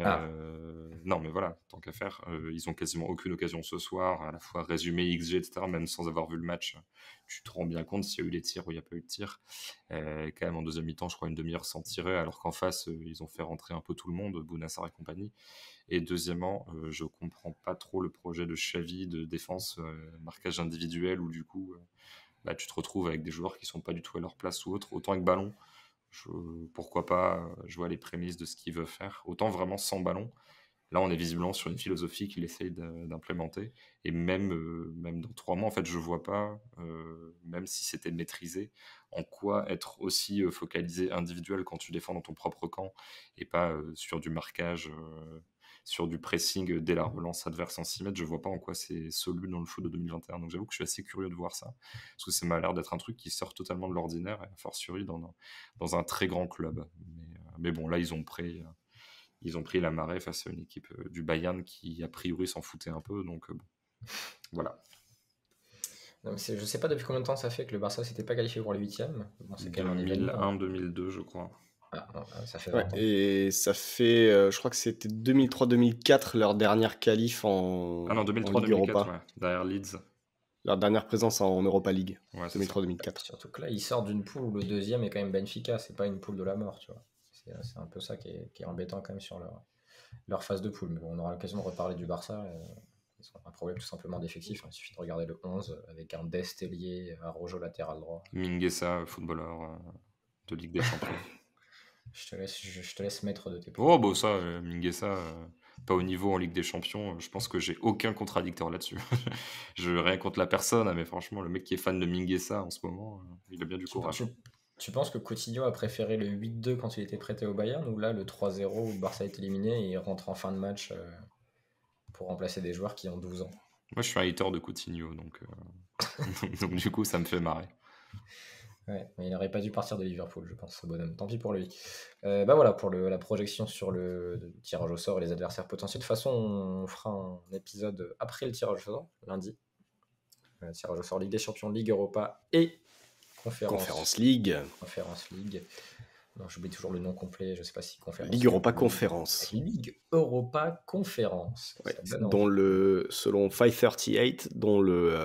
Ah. Euh, non, mais voilà, tant qu'à faire. Euh, ils ont quasiment aucune occasion ce soir, à la fois résumé, XG, etc., même sans avoir vu le match. Tu te rends bien compte s'il y a eu des tirs ou il n'y a pas eu de tirs. Euh, quand même, en deuxième mi-temps, je crois une demi-heure sans tirer, alors qu'en face, ils ont fait rentrer un peu tout le monde, Bounassar et compagnie. Et deuxièmement, je comprends pas trop le projet de Xavi de défense, marquage individuel, où du coup, bah tu te retrouves avec des joueurs qui sont pas du tout à leur place ou autre. Autant avec ballon pourquoi pas euh, Je vois les prémices de ce qu'il veut faire. Autant vraiment sans ballon. Là, on est visiblement sur une philosophie qu'il essaye d'implémenter. Et même, euh, même dans trois mois, en fait, je vois pas, euh, même si c'était maîtrisé, en quoi être aussi focalisé individuel quand tu défends dans ton propre camp et pas sur du marquage sur du pressing dès la relance adverse en 6 mètres, je vois pas en quoi c'est solu dans le foot de 2021. Donc j'avoue que je suis assez curieux de voir ça, parce que ça m'a l'air d'être un truc qui sort totalement de l'ordinaire, et a fortiori dans un, très grand club. Euh, mais, bon, là, ils ont pris, euh, ils ont pris la marée face à une équipe euh, du Bayern qui, a priori, s'en foutait un peu. Donc voilà. Non, je ne sais pas depuis combien de temps ça fait que le Barça s'était pas qualifié pour les huitièmes. Bon, 2001-2002, je crois. Ah, ah, ah, et ça fait, euh, je crois que c'était 2003-2004, leur dernière qualif en. Ah non, 2003-2004, derrière Leeds. Leur dernière présence en Europa League, 2003-2004. Surtout que là, ils sortent d'une poule où le deuxième est quand même Benfica, c'est pas une poule de la mort, tu vois. C'est euh, un peu ça qui est, embêtant quand même sur leur, leur phase de poule. Mais on aura l'occasion de reparler du Barça. Euh, un problème tout simplement d'effectif. Hein. Il suffit de regarder le 11 avec un Destellier un Rojo latéral droit. Minguesa, footballeur de Ligue des Champions. Je te laisse, je, te laisse mettre de tes points. Oh, bon, bah, ça, euh, Minguesa, euh, pas au niveau en Ligue des Champions, euh, je pense que j'ai aucun contradicteur là-dessus. je rien contre la personne, hein, mais franchement, le mec qui est fan de Minguesa en ce moment, il a bien du courage. Tu, penses que Coutinho a préféré le 8-2 quand il était prêté au Bayern ou là le 3-0 où Barça est éliminé et il rentre en fin de match pour remplacer des joueurs qui ont 12 ans Moi je suis un hater de Coutinho donc, donc du coup ça me fait marrer. Ouais, mais il n'aurait pas dû partir de Liverpool, je pense, ce bonhomme. Tant pis pour lui. Euh, bah voilà, pour le, la projection sur le tirage au sort et les adversaires potentiels. De toute façon, on fera un épisode après le tirage au sort, lundi. Euh, tirage au sort Ligue des Champions, Ligue Europa et Conférence, Conférence League. Conférence League. Non, j'oublie toujours le nom complet, je ne sais pas si conférence. Ligue Europa Conférence. Ligue Europa Conférence. dont le, selon 538, dont le,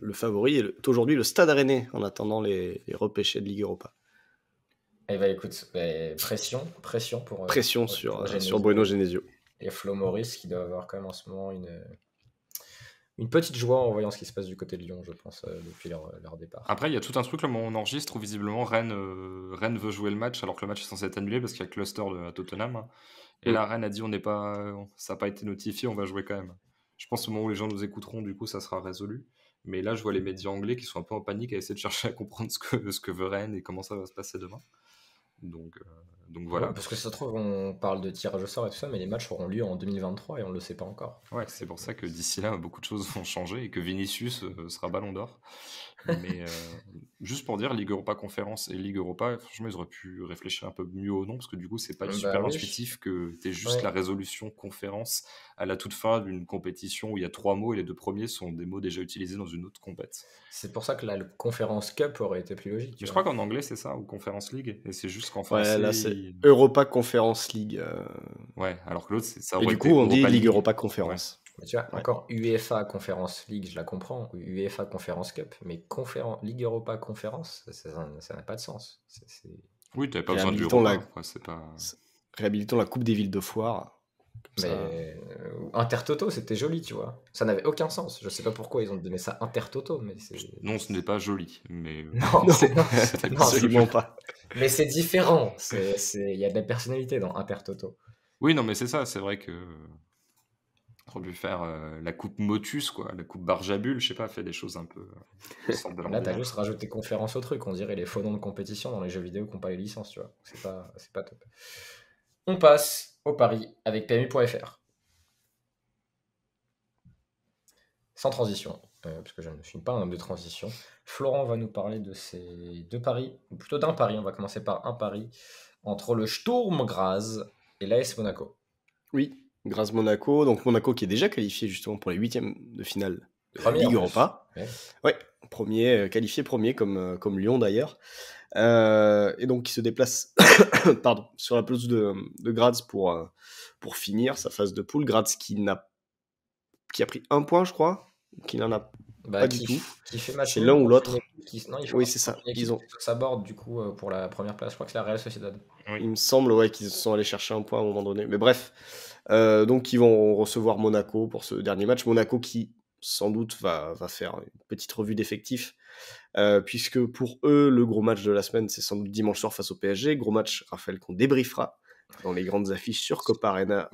le favori est aujourd'hui le Stade Rennais en attendant les, repêchés de Ligue Europa. Eh bien, écoute, eh, pression, pression pour. Euh, pression sur, sur Bruno Genesio. Et Flo Maurice qui doit avoir quand même en ce moment une, une petite joie en voyant ce qui se passe du côté de Lyon, je pense, euh, depuis euh, leur, départ. Après, il y a tout un truc, là, on enregistre, où visiblement euh, Rennes, veut jouer le match, alors que le match est censé être annulé parce qu'il y a cluster de, à Tottenham. Hein. Et mm. la Rennes a dit, on n'est pas, ça n'a pas été notifié, on va jouer quand même. Je pense au moment où les gens nous écouteront, du coup, ça sera résolu. Mais là, je vois les médias anglais qui sont un peu en panique à essayer de chercher à comprendre ce que, ce que veut Rennes et comment ça va se passer demain. Donc, donc voilà. parce que ça se trouve, on parle de tirage au sort et tout ça, mais les matchs auront lieu en 2023 et on le sait pas encore. Ouais, c'est pour ça que d'ici là, beaucoup de choses vont changer et que Vinicius euh, sera ballon d'or. Mais euh, juste pour dire, Ligue Europa Conférence et Ligue Europa, franchement, ils auraient pu réfléchir un peu mieux au nom, parce que du coup, c'est pas bah super intuitif que tu juste la résolution conférence à la toute fin d'une compétition où il y a trois mots et les deux premiers sont des mots déjà utilisés dans une autre compète. C'est pour ça que la conférence Cup aurait été plus logique. je crois qu'en anglais, c'est ça, ou Conférence League, et c'est juste qu'en français. là, c'est Europa Conférence League. Euh. Ouais, alors que l'autre, c'est ça. Et du coup, on dit Ligue Europa Conférence tu vois, encore UEFA Conférence League, je la comprends, UEFA Conférence Cup, mais Ligue Europa Conférence, ça n'a pas de sens. Oui, tu pas besoin du la... pas... Réhabilitons la Coupe des villes de foire. Mais... Euh, Intertoto, c'était joli, tu vois. Ça n'avait aucun sens. Je sais pas pourquoi ils ont donné ça Intertoto, mais Non, ce n'est pas joli, mais... Euh, non, absolument pas. Mais c'est différent. Il y a de la personnalité dans Intertoto. Oui, non, mais c'est ça, c'est vrai que aurait pu faire euh, la coupe Motus, quoi, la coupe Barjabul, je sais pas, fait des choses un peu. Euh, Là, t'as juste rajouté conférence au truc, on dirait les faux noms de compétition dans les jeux vidéo qui n'ont pas les licences, tu vois. C'est pas, c'est pas top. On passe au pari avec PMU.fr. Sans transition, euh, parce que je ne suis pas un hein, homme de transition. Florent va nous parler de ces deux paris, ou plutôt d'un pari, on va commencer par un pari, entre le Sturm Graz et l'AS Monaco. Oui, grâce Monaco. Donc Monaco qui est déjà qualifié justement pour les huitièmes de finale de la Ligue Europa. Ouais. premier euh, qualifié premier comme, euh, comme Lyon d'ailleurs. Euh, et donc qui se déplace pardon, sur la pelouse de, de, Graz pour, pour finir sa phase de poule. Graz qui, n'a, qui a pris un point je crois, qui n'en a bah, pas du tout. Qui fait match c'est l'un ou l'autre. oui, c'est ça. Ils ont sa du coup pour la première place. Je crois que c'est la Real Sociedad. Il me semble ouais qu'ils sont allés chercher un point à un moment donné. Mais bref, euh, donc ils vont recevoir Monaco pour ce dernier match. Monaco qui sans doute va, faire une petite revue d'effectifs, euh, puisque pour eux, le gros match de la semaine, c'est sans doute dimanche soir face au PSG. Gros match, Raphaël, qu'on débriefera dans les grandes affiches sur Copa Arena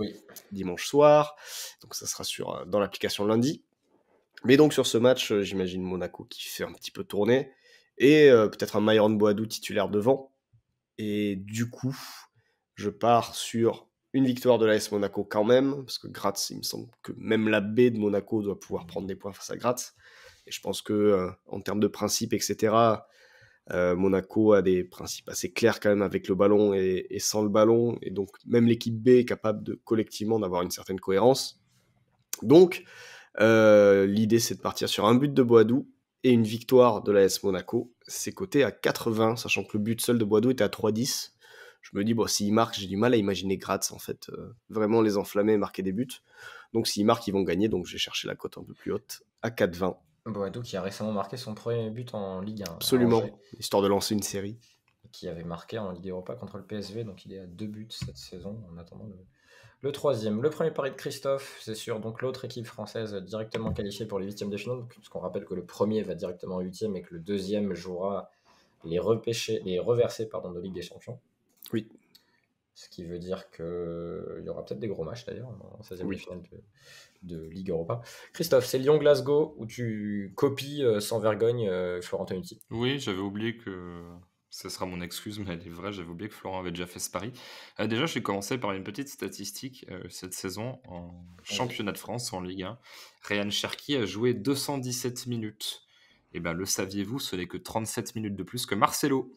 dimanche soir. Donc ça sera sur, euh, dans l'application lundi. Mais donc sur ce match, j'imagine Monaco qui fait un petit peu tourner. Et peut-être un Myron Boadou titulaire devant. Et du coup, je pars sur une victoire de l'AS Monaco quand même, parce que Graz, il me semble que même la B de Monaco doit pouvoir mm. prendre des points face à Graz. Et je pense que euh, en termes de principes, etc., euh, Monaco a des principes assez clairs quand même avec le ballon et, sans le ballon. Et donc même l'équipe B est capable de collectivement d'avoir une certaine cohérence. Donc euh, l'idée c'est de partir sur un but de Boadou et une victoire de l'AS Monaco. C'est coté à 80, sachant que le but seul de Boadou était à 3-10 je me dis, bon, s'ils marquent, j'ai du mal à imaginer Graz, en fait, euh, vraiment les enflammer, marquer des buts. Donc, s'ils marquent, ils vont gagner. Donc, j'ai cherché la cote un peu plus haute, à 4-20. Boadou, qui a récemment marqué son premier but en Ligue 1. Absolument, histoire de lancer une série. Qui avait marqué en Ligue Europa contre le PSV, donc il est à deux buts cette saison en attendant le, troisième. Le premier pari de Christophe, c'est sûr. donc l'autre équipe française directement qualifiée pour les huitièmes de finale, qu'on rappelle que le premier va directement en huitième et que le deuxième jouera les les reversés pardon, de Ligue des Champions. Oui. Ce qui veut dire qu'il y aura peut-être des gros matchs d'ailleurs en 16e finale de, Ligue Europa. Christophe, c'est Lyon-Glasgow où tu copies euh, sans vergogne euh, Florent Tenuti. Oui, j'avais oublié que ce sera mon excuse, mais elle est vraie, j'avais oublié que Florent avait déjà fait ce pari. Euh, déjà, je vais commencer par une petite statistique. cette saison, en championnat de France, en Ligue 1, Ryan Cherki a joué 217 minutes. Et eh bien, le saviez-vous, ce n'est que 37 minutes de plus que Marcelo.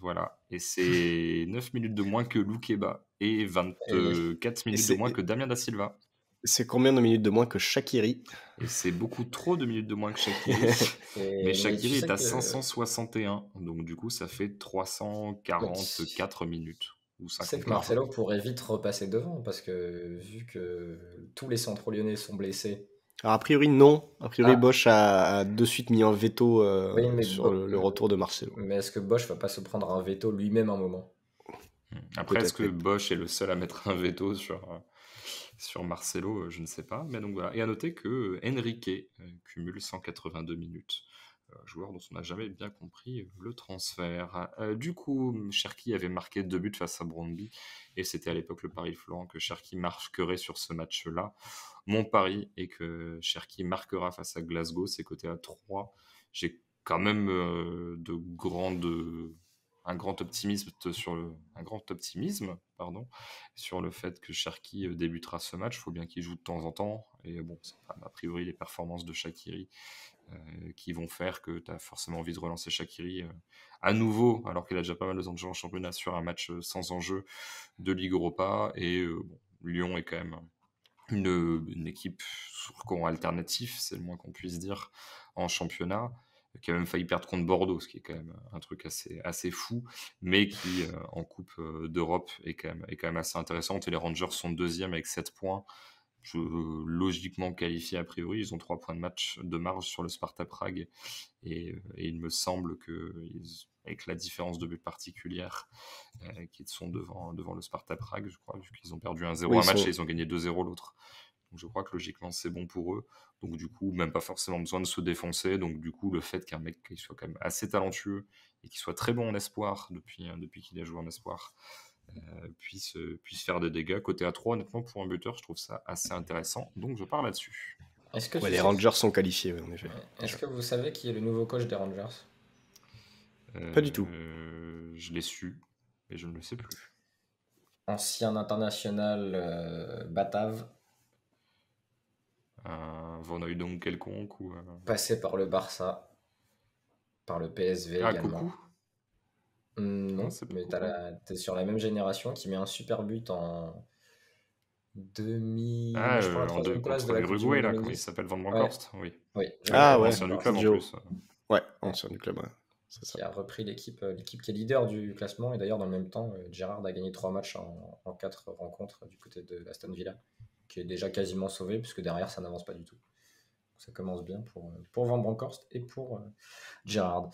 Voilà. Et c'est 9 minutes de moins que Loukeba et 24 eh minutes de moins que Damien Da Silva. C'est combien de minutes de moins que Shakiri c'est beaucoup trop de minutes de moins que Shakiri. mais Shakiri est à 561. Donc du coup, ça fait 344 minutes. Ou c'est que Marcelo pourrait vite repasser devant parce que vu que tous les centraux lyonnais sont blessés alors, a priori, non. A priori, ah. Bosch a, de suite mis un veto euh, sur le, retour de Marcelo. Mais est-ce que Bosch va pas se prendre un veto lui-même un moment hmm. Après, est-ce que Bosch est le seul à mettre un veto sur, euh, Marcelo euh, Je ne sais pas. Mais donc, voilà. Et à noter que Enrique cumule 182 minutes joueur dont on n'a jamais bien compris le transfert. Euh, du coup, Cherki avait marqué deux buts face à Brondby et c'était à l'époque le pari Florent que Cherki marquerait sur ce match-là. Mon pari est que Cherki marquera face à Glasgow, c'est côté à 3. J'ai quand même euh, de grandes un grand optimisme sur le, un grand optimisme pardon sur le fait que Cherki euh, débutera ce match. Il faut bien qu'il joue de temps en temps et bon, a priori les performances de Shakiri euh, qui vont faire que tu as forcément envie de relancer Shakiri euh, à nouveau, alors qu'il a déjà pas mal de temps de jouer en championnat, sur un match euh, sans enjeu de Ligue Europa. Et Lyon est quand même une, équipe sur courant alternatif, c'est le moins qu'on puisse dire, en championnat qui a même failli perdre contre Bordeaux, ce qui est quand même un truc assez, assez fou, mais qui en Coupe d'Europe est, quand même, est quand même assez intéressante. Et les Rangers sont deuxième avec 7 points logiquement qualifié a priori. Ils ont trois points de match de marge sur le Sparta Prague. Et, euh, il me semble que, avec la différence de but particulière, euh, qu'ils sont devant, devant le Sparta Prague, je crois, vu qu'ils ont perdu un 0 un match et ils ont gagné 2-0 l'autre. Donc je crois que logiquement, c'est bon pour eux. Donc du coup, même pas forcément besoin de se défoncer. Donc du coup, le fait qu'un mec soit quand même assez talentueux et qu'il soit très bon en espoir depuis, hein, depuis qu'il a joué en espoir, euh, puisse, euh, puisse faire des dégâts. Côté à 3, honnêtement, pour un buteur, je trouve ça assez intéressant. Donc je pars là-dessus. Que les Rangers sont qualifiés, en effet. Est-ce que vous savez qui est le nouveau coach des Rangers euh, Pas du tout. je l'ai su, mais je ne le sais plus. Ancien international euh, batave. Un Van donc quelconque ou Passé par le Barça, par le PSV ah, également. Hum, non, ah, c'est mais tu es sur la même génération qui met un super but en demi, Ah, je euh, en deux, contre là, il s'appelle Van Ouais, Oui, oui, Ah ouais, ancien du club en plus. Ouais, ancien du club, ouais. C'est ça. qui a repris l'équipe, euh, l'équipe qui est leader du classement. Et d'ailleurs, dans le même temps, euh, Gérard a gagné trois matchs en, en quatre rencontres du côté de Aston Villa, qui est déjà quasiment sauvé, puisque derrière, ça n'avance pas du tout. Ça commence bien pour, pour Van Bronckhorst et pour Gérard.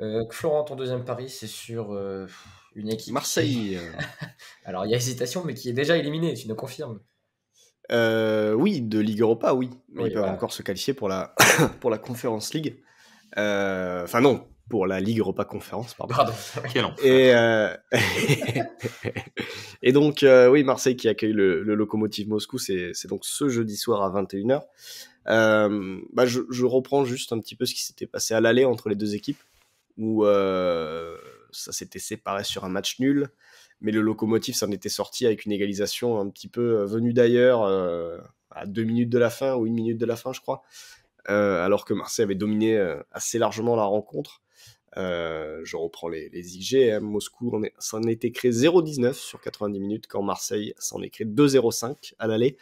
Euh, Florent, ton deuxième pari, c'est sur euh, une équipe. Marseille. Alors, il y a hésitation, mais qui est déjà éliminée, tu nous confirmes. Euh, oui, de Ligue Europa, oui. Mais peut ils encore se qualifier pour la, pour la Conference League. Enfin, non, pour la Ligue Europa Conférence, pardon. Et, Et donc, oui, Marseille qui accueille le, Locomotive Moscou, c'est donc ce jeudi soir à 21h. Bah, je, je reprends juste un petit peu ce qui s'était passé à l'aller entre les deux équipes où euh, ça s'était séparé sur un match nul, mais le locomotive s'en était sorti avec une égalisation un petit peu euh, venue d'ailleurs euh, à deux minutes de la fin ou une minute de la fin, je crois, alors que Marseille avait dominé assez largement la rencontre. je reprends les, les IG. Hein. Moscou s'en était créé 0,19 sur 90 minutes quand Marseille s'en est créé 2,05 à l'aller.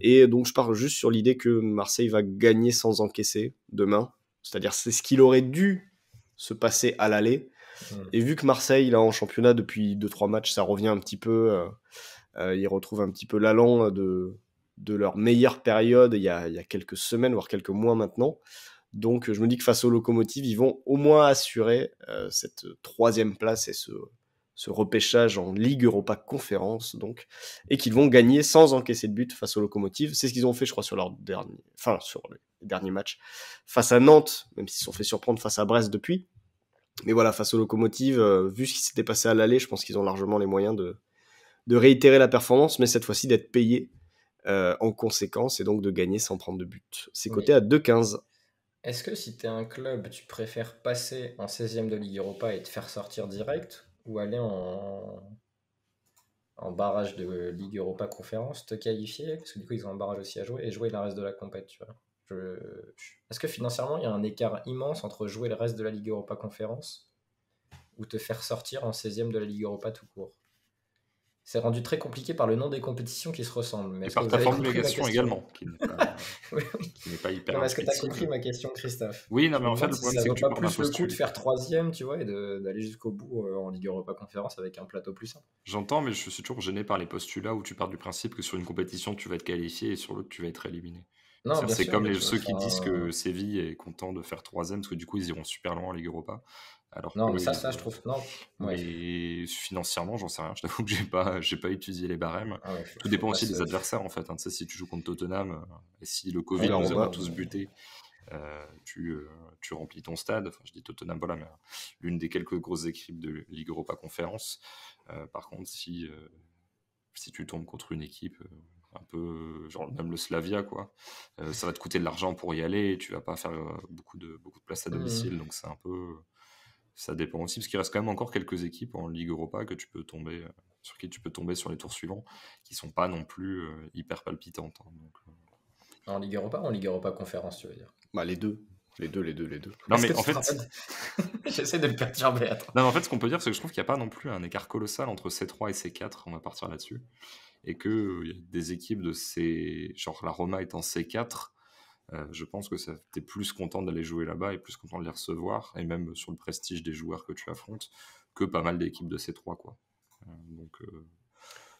Et donc je parle juste sur l'idée que Marseille va gagner sans encaisser demain. C'est-à-dire c'est ce qu'il aurait dû se passer à l'aller. Hmm. Et vu que Marseille, là, en championnat, depuis 2-3 matchs, ça revient un petit peu, euh, euh, ils retrouvent un petit peu l'allant de, de leur meilleure période il y, a, quelques semaines, voire quelques mois maintenant. Donc je me dis que face aux locomotives, ils vont au moins assurer euh, cette troisième place et ce, ce repêchage en Ligue Europa Conférence, donc, et qu'ils vont gagner sans encaisser de but face aux locomotives. C'est ce qu'ils ont fait, je crois, sur leur dernier, enfin, sur le dernier match face à Nantes, même s'ils se sont fait surprendre face à Brest depuis. Mais voilà, face aux locomotives, euh, vu ce qui s'était passé à l'aller, je pense qu'ils ont largement les moyens de, réitérer la performance, mais cette fois-ci d'être payés euh, en conséquence et donc de gagner sans prendre de but. C'est coté à 2-15. Est-ce que si tu es un club, tu préfères passer en 16e de Ligue Europa et te faire sortir direct ou aller en, en barrage de Ligue Europa Conférence, te qualifier, parce que du coup ils ont un barrage aussi à jouer, et jouer le reste de la compétition. Est-ce que financièrement il y a un écart immense entre jouer le reste de la Ligue Europa Conférence ou te faire sortir en 16ème de la Ligue Europa tout court c'est rendu très compliqué par le nom des compétitions qui se ressemblent. Mais Et par ta formulation également, qui n'est pas, Est-ce que tu as compris ma question, Christophe Oui, non, mais en fait, le problème, c'est plus le coup de faire troisième, tu vois, et d'aller jusqu'au bout euh, en Ligue Europa Conférence avec un plateau plus simple. J'entends, mais je suis toujours gêné par les postulats où tu pars du principe que sur une compétition, tu vas être qualifié et sur l'autre, tu vas être éliminé. C'est comme ceux qui disent euh, que Séville est content de faire troisième parce que du coup ils iront super loin en Ligue Europa. Alors non, mais ça, ça, je trouve. Non. Et financièrement, j'en sais rien. Je t'avoue que j'ai pas, pas étudié les barèmes. Ah Tout dépend aussi des adversaires, en fait. Hein. tu sais, si tu joues contre Tottenham euh, et si le Covid nous a tous butés, euh, tu, euh, tu, remplis ton stade. Enfin, je dis Tottenham, voilà, mais l'une des quelques grosses équipes de Ligue Europa Conférence. par contre, si si tu tombes contre une équipe un peu genre même le Slavia quoi ça va te coûter de l'argent pour y aller tu vas pas faire beaucoup de beaucoup de places à mmh. domicile donc c'est un peu ça dépend aussi, parce qu'il reste quand même encore quelques équipes en Ligue Europa que tu peux tomber, euh, sur qui tu peux tomber sur les tours suivants, qui sont pas non plus euh, hyper palpitantes. Hein, euh. en Ligue Europa ou en Ligue Europa Conférence, tu veux dire bah, Les deux. Les deux, les deux, les deux. Non, mais en fait. J'essaie de le perturber. Attends. Non, en fait, ce qu'on peut dire, c'est que je trouve qu'il n'y a pas non plus un écart colossal entre C3 et C4. On va partir là-dessus. Et que des équipes de C. Genre, la Roma étant C4. Euh, je pense que tu es plus content d'aller jouer là-bas et plus content de les recevoir, et même sur le prestige des joueurs que tu affrontes, que pas mal d'équipes de C3. Quoi. Euh, donc, euh,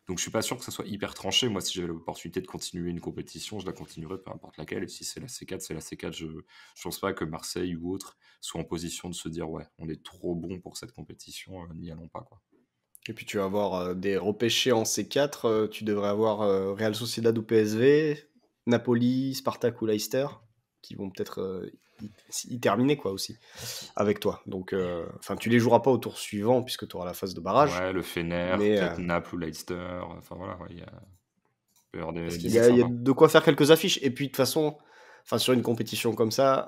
donc je suis pas sûr que ça soit hyper tranché. Moi, si j'avais l'opportunité de continuer une compétition, je la continuerais, peu importe laquelle. Et si c'est la C4, c'est la C4. Je ne pense pas que Marseille ou autre soit en position de se dire ouais, on est trop bon pour cette compétition, n'y allons pas. quoi. Et puis tu vas avoir des repêchés en C4, tu devrais avoir Real Sociedad ou PSV, Napoli, Spartak ou Leicester, qui vont peut-être euh, y, terminer quoi aussi avec toi. Donc, euh, enfin, tu les joueras pas au tour suivant puisque tu auras la phase de barrage. le Fener, euh, Naples ou Leicester. il y a. de quoi faire quelques affiches. Et puis de toute façon, enfin sur une compétition comme ça,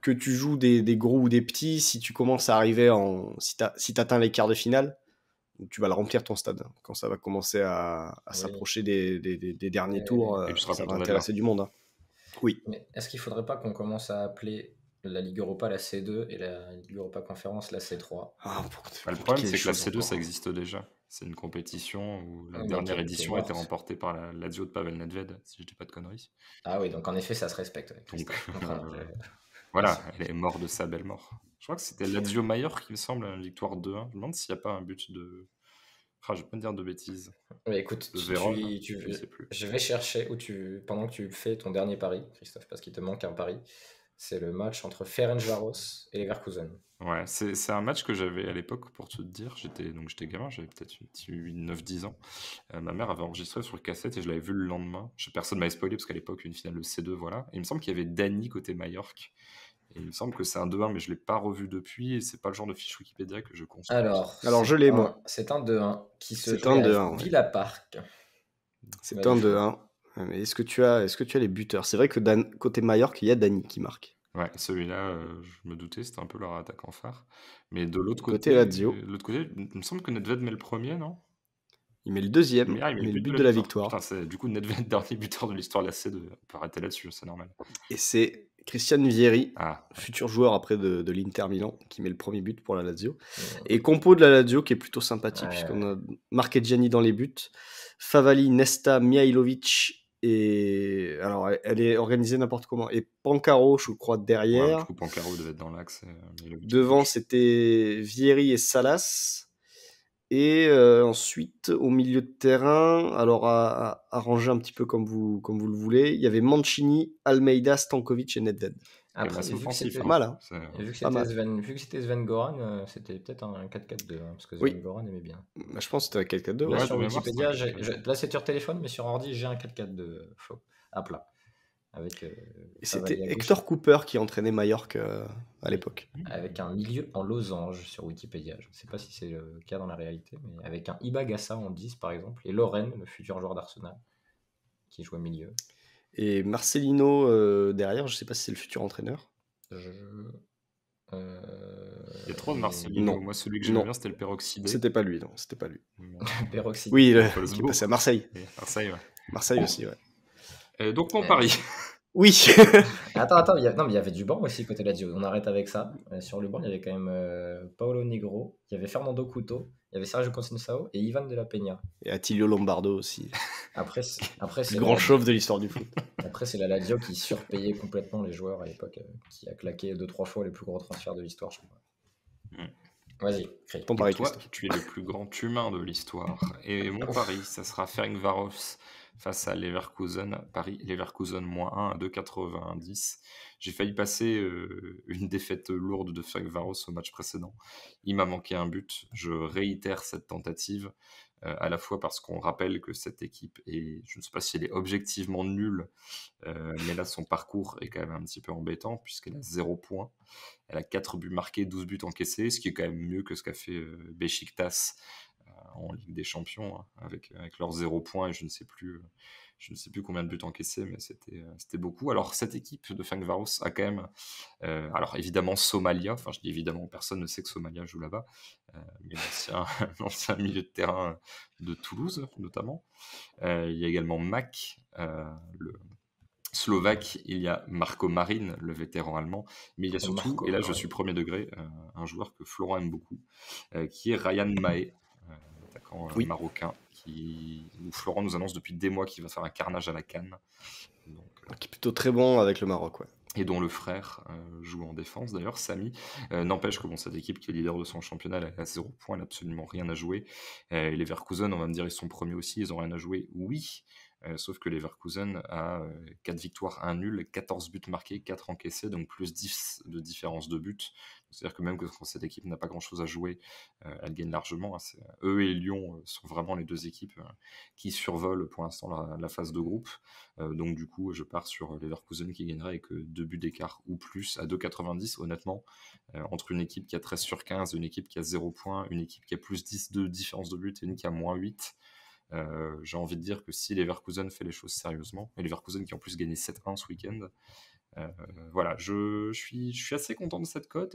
que tu joues des, gros ou des petits, si tu commences à arriver en, si tu si les quarts de finale, tu vas le remplir ton stade hein, quand ça va commencer à, s'approcher des, derniers tours. Et euh, ça va intéresser du monde. Hein. Oui. Mais est-ce qu'il ne faudrait pas qu'on commence à appeler la Ligue Europa la C2 et la Ligue Europa Conférence la C3 ah, bah, Le problème, c'est que la C2, ça existe déjà. C'est une compétition où la dernière édition a été remportée par la de Pavel Nedved, si je ne dis pas de conneries. Ah oui, donc en effet, ça se respecte. Voilà, elle est morte de sa belle mort. Je crois que c'était Lazio major qui me semble, une hein, victoire 2-1. Je me demande s'il n'y a pas un but de. Ah, je ne vais pas me dire de bêtises. écoute, tu, hein, tu, je, je, vais chercher où tu, pendant que tu fais ton dernier pari, Christophe, parce qu'il te manque un pari. C'est le match entre Ferencvaros et Leverkusen. Ouais, c'est un match que j'avais à l'époque, pour te dire. J'étais donc gamin, j'avais peut-être 9-10 ans. Euh, ma mère avait enregistré sur cassette et je l'avais vu le lendemain. personne ne m'avait spoilé parce qu'à l'époque, une finale de C2, voilà. il me semble qu'il y avait Dany côté Mallorca il me semble que c'est un 2-1, mais je ne l'ai pas revu depuis. Et c'est pas le genre de fiche Wikipédia que je consomme. Alors, Alors je l'ai, moi. C'est un 2-1 qui se joue à Villa Park. C'est un 2-1. Mais est-ce que, tu as, est-ce que tu as les buteurs C'est vrai que côté Mallorca, il y a Dani qui marque. Ouais, celui-là, euh, je me doutais, c'était un peu leur attaque en phare. Mais de l'autre côté, côté Lazio. l'autre côté, il me semble que Nedved met le premier, non il met le deuxième, Mais ah, il, met le but, de la victoire. du coup, Nedved, dernier buteur de l'histoire de la C2, on peut arrêter là-dessus, c'est normal. Et c'est Christian Vieri, ah. futur joueur après de, l'Inter Milan, qui met le premier but pour la Lazio. Et compo de la Lazio qui est plutôt sympathique, puisqu'on a marqué Gianni dans les buts. Favali, Nesta, Mihailovic et alors elle est organisée n'importe comment et Pancaro je crois derrière Pancaro devait être dans l'axe euh, devant c'était Vieri et Salas et euh, ensuite, au milieu de terrain, alors à, arranger ranger un petit peu comme vous, comme vous le voulez, il y avait Mancini, Almeida, Stankovic et Nedved. Dead. Ah, vu, que c'était pas mal, hein. vu, que c'était Sven, Goran, euh, c'était peut-être un 4-4-2, hein, parce que Sven Goran aimait bien. Bah, je pense que c'était un 4-4-2. Là, sur Wikipédia, là c'est sur téléphone, mais sur ordi, j'ai un 4-4-2 à plat. Avec, euh, C'était Hector Cooper qui entraînait Majorque euh, à l'époque. Avec un milieu en losange sur Wikipédia. Je ne sais pas si c'est le cas dans la réalité, mais avec un Ibagassa en 10 par exemple, et Lorraine, le futur joueur d'Arsenal, qui jouait milieu. Et Marcelino euh, derrière, je ne sais pas si c'est le futur entraîneur. Il y a trois de Marcelino. Moi, celui que j'aime bien, c'était le Peroxide. C'était pas lui, non, c'était pas lui. Oui, c'est qui à Marseille. Marseille, Marseille aussi, ouais. Euh, donc mon euh, pari. Oui. attends, attends, il y, non, mais il y avait du banc aussi côté Lazio. On arrête avec ça. Euh, sur le banc, il y avait quand même Paolo Negro, il y avait Fernando Couto, il y avait Sergio Consensao et Ivan de la Peña. Et Attilio Lombardo aussi. Après, après c'est le grand chauve de l'histoire du foot. Après, c'est la Lazio qui surpayait complètement les joueurs à l'époque, qui a claqué deux trois fois les plus gros transferts de l'histoire, je crois. Vas-y, crée. Ton pari, toi, tu es le plus grand humain de l'histoire. Et mon pari, ça sera Ferenc Varos face à Leverkusen, Paris Leverkusen moins 1 à 2,90. J'ai failli passer euh, une défaite lourde de Fagvaros au match précédent. Il m'a manqué un but. Je réitère cette tentative, euh, à la fois parce qu'on rappelle que cette équipe est, je ne sais pas si elle est objectivement nulle, euh, mais là son parcours est quand même un petit peu embêtant puisqu'elle a 0 points. Elle a 4 buts marqués, 12 buts encaissés, ce qui est quand même mieux que ce qu'a fait Besiktas en Ligue des Champions hein, avec, avec leurs zéro points et je ne sais plus, euh, je ne sais plus combien de buts encaissés, mais c'était, euh, c'était beaucoup. Alors cette équipe de Frank a quand même, euh, alors évidemment Somalia, enfin je dis évidemment, personne ne sait que Somalia joue là-bas, euh, mais l'ancien, milieu de terrain de Toulouse notamment. il y a également Mac, le Slovaque, il y a Marco Marin, le vétéran allemand, mais il y a surtout, et là je suis premier degré, un joueur que Florent aime beaucoup, qui est Ryan Mae, euh, oui. marocain, qui, Florent nous annonce depuis des mois qu'il va faire un carnage à la canne. Euh, qui est plutôt très bon avec le Maroc, ouais. Et dont le frère euh, joue en défense d'ailleurs, Samy. N'empêche que bon, cette équipe qui est leader de son championnat, elle a zéro point, elle n'a absolument rien à jouer. les Verkusen, on va me dire, ils sont premiers aussi, ils n'ont rien à jouer. Oui, euh, sauf que Leverkusen a 4 euh, victoires, 1 nul, 14 buts marqués, 4 encaissés, donc plus 10 de différence de but. C'est-à-dire que même que quand cette équipe n'a pas grand-chose à jouer, euh, elle gagne largement. Hein, eux et Lyon sont vraiment les deux équipes qui survolent pour l'instant la, phase de groupe. donc du coup, je pars sur Leverkusen qui gagnerait avec 2 buts d'écart ou plus à 2,90 honnêtement. entre une équipe qui a 13 sur 15, une équipe qui a 0 points, une équipe qui a plus 10 de différence de but et une qui a moins 8 euh, j'ai envie de dire que si Leverkusen fait les choses sérieusement, et Leverkusen qui en plus gagné 7-1 ce week-end, euh, voilà, je, suis, je suis assez content de cette cote